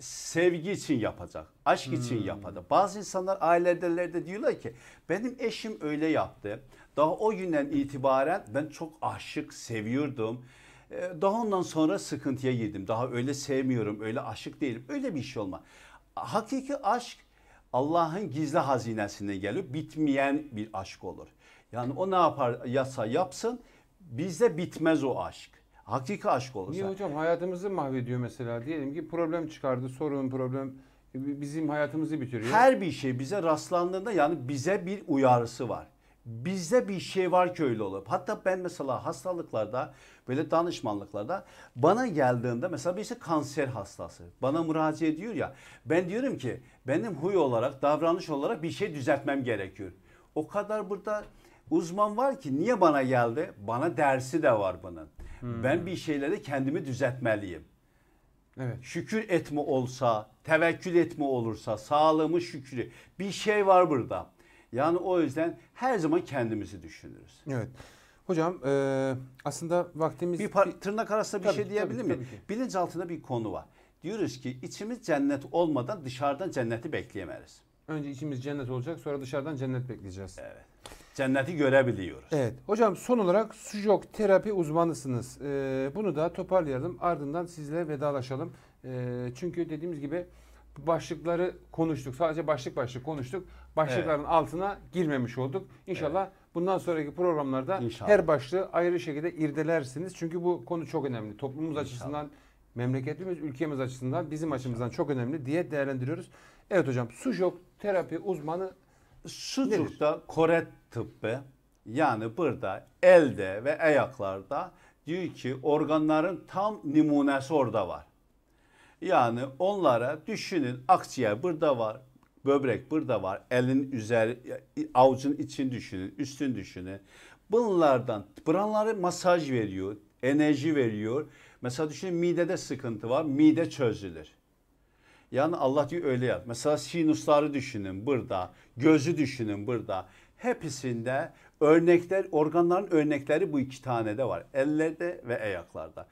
sevgi için yapacak, aşk hmm. için yapacak. Bazı insanlar ailelerde diyorlar ki benim eşim öyle yaptı. Daha o günden itibaren ben çok aşık seviyordum. Ee, daha ondan sonra sıkıntıya girdim. Daha öyle sevmiyorum, öyle aşık değilim. Öyle bir şey olma. Hakiki aşk Allah'ın gizli hazinesine geliyor. Bitmeyen bir aşk olur. Yani o ne yapar yasa yapsın bizde bitmez o aşk. Hakiki aşk olursa. Niye hocam hayatımızı mahvediyor mesela diyelim ki problem çıkardı sorun problem bizim hayatımızı bitiriyor. Her bir şey bize rastlandığında yani bize bir uyarısı var. Bizde bir şey var ki öyle olup. Hatta ben mesela hastalıklarda böyle danışmanlıklarda bana geldiğinde mesela birisi kanser hastası bana müracaat ediyor ya ben diyorum ki benim huy olarak davranış olarak bir şey düzeltmem gerekiyor. O kadar burada uzman var ki niye bana geldi? Bana dersi de var bunun. Hmm. Ben bir şeylere kendimi düzeltmeliyim. Evet. Şükür etme olsa, tevekkül etme olursa, sağlığımı şükrü. Bir şey var burada. Yani o yüzden her zaman kendimizi düşünürüz. Evet. Hocam e, aslında vaktimiz... Bir par- tırnak arasında bir tabii, şey diyebilir miyim? Bilinç altında bir konu var. Diyoruz ki içimiz cennet olmadan dışarıdan cenneti bekleyemeyiz. Önce içimiz cennet olacak sonra dışarıdan cennet bekleyeceğiz. Evet cenneti görebiliyoruz. Evet. Hocam son olarak sucuk terapi uzmanısınız. Ee, bunu da toparlayalım. Ardından sizle vedalaşalım. Ee, çünkü dediğimiz gibi başlıkları konuştuk. Sadece başlık başlık konuştuk. Başlıkların evet. altına girmemiş olduk. İnşallah evet. bundan sonraki programlarda İnşallah. her başlığı ayrı şekilde irdelersiniz. Çünkü bu konu çok önemli. Toplumumuz İnşallah. açısından, memleketimiz, ülkemiz açısından, bizim açımızdan çok önemli diye değerlendiriyoruz. Evet hocam, sucuk terapi uzmanı Sucuk'ta Koret tıbbı yani burada elde ve ayaklarda diyor ki organların tam nimunesi orada var. Yani onlara düşünün akciğer burada var, böbrek burada var, elin üzeri, avucun için düşünün, üstün düşünün. Bunlardan, buranları masaj veriyor, enerji veriyor. Mesela düşünün midede sıkıntı var, mide çözülür. Yani Allah diyor öyle yap. Mesela sinusları düşünün burada, gözü düşünün burada hepsinde örnekler, organların örnekleri bu iki tane de var. Ellerde ve ayaklarda.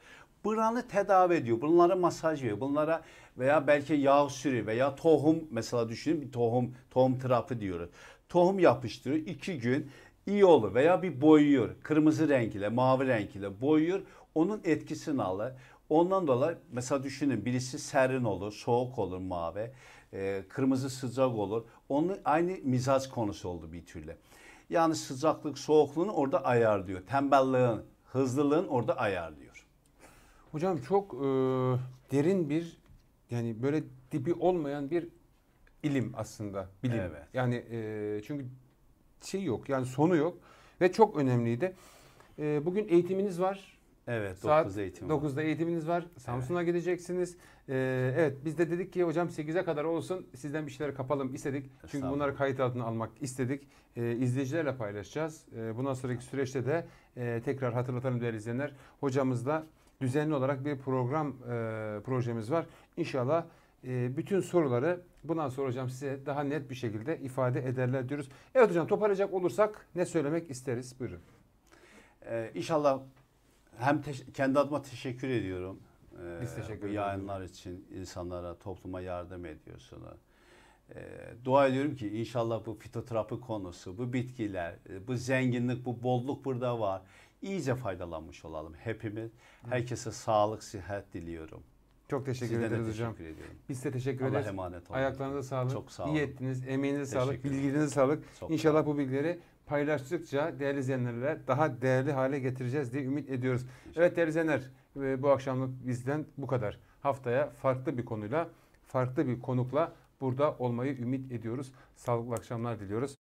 Buranı tedavi ediyor. Bunlara masaj veriyor. Bunlara veya belki yağ sürü veya tohum mesela düşünün bir tohum, tohum trapı diyoruz. Tohum yapıştırıyor. iki gün iyi olur veya bir boyuyor. Kırmızı renk mavi renk boyuyor. Onun etkisini alır. Ondan dolayı mesela düşünün birisi serin olur, soğuk olur mavi e, kırmızı sıcak olur. Onun aynı mizaç konusu oldu bir türlü. Yani sıcaklık, soğukluğunu orada ayarlıyor. Tembelliğin, hızlılığın orada ayarlıyor. Hocam çok e, derin bir yani böyle dibi olmayan bir ilim aslında bilim. Evet. Yani e, çünkü şey yok yani sonu yok ve çok önemliydi. E, bugün eğitiminiz var Evet Saat 9'da eğitim. 9'da eğitiminiz var. Samsun'a evet. gideceksiniz. Ee, evet biz de dedik ki hocam 8'e kadar olsun sizden bir şeyler kapalım istedik. Çünkü bunları kayıt altına almak istedik. Ee, izleyicilerle paylaşacağız. Ee, bundan sonraki süreçte de e, tekrar hatırlatalım değerli izleyenler. Hocamızla düzenli olarak bir program e, projemiz var. İnşallah e, bütün soruları bundan sonra hocam size daha net bir şekilde ifade ederler diyoruz. Evet hocam toparlayacak olursak ne söylemek isteriz? Buyurun. Ee, inşallah hem kendi adıma teşekkür ediyorum. Ee, Biz teşekkür ediyoruz. Yayınlar için insanlara, topluma yardım ediyorsunuz. E, dua ediyorum ki inşallah bu fitoterapi konusu, bu bitkiler, bu zenginlik, bu bolluk burada var. İyice faydalanmış olalım hepimiz. Herkese sağlık, sıhhat diliyorum. Çok teşekkür Sizden ederiz teşekkür Ediyorum. Biz de teşekkür Allah ederiz. emanet olun. Ayaklarınıza sağlık. Çok sağ olun. İyi ettiniz. Emeğinize sağlık. Bilgilerinize sağlık. Çok İnşallah bu bilgileri paylaştıkça değerli izleyenlerle daha değerli hale getireceğiz diye ümit ediyoruz. Evet değerli izleyenler e, bu akşamlık bizden bu kadar. Haftaya farklı bir konuyla, farklı bir konukla burada olmayı ümit ediyoruz. Sağlıklı akşamlar diliyoruz.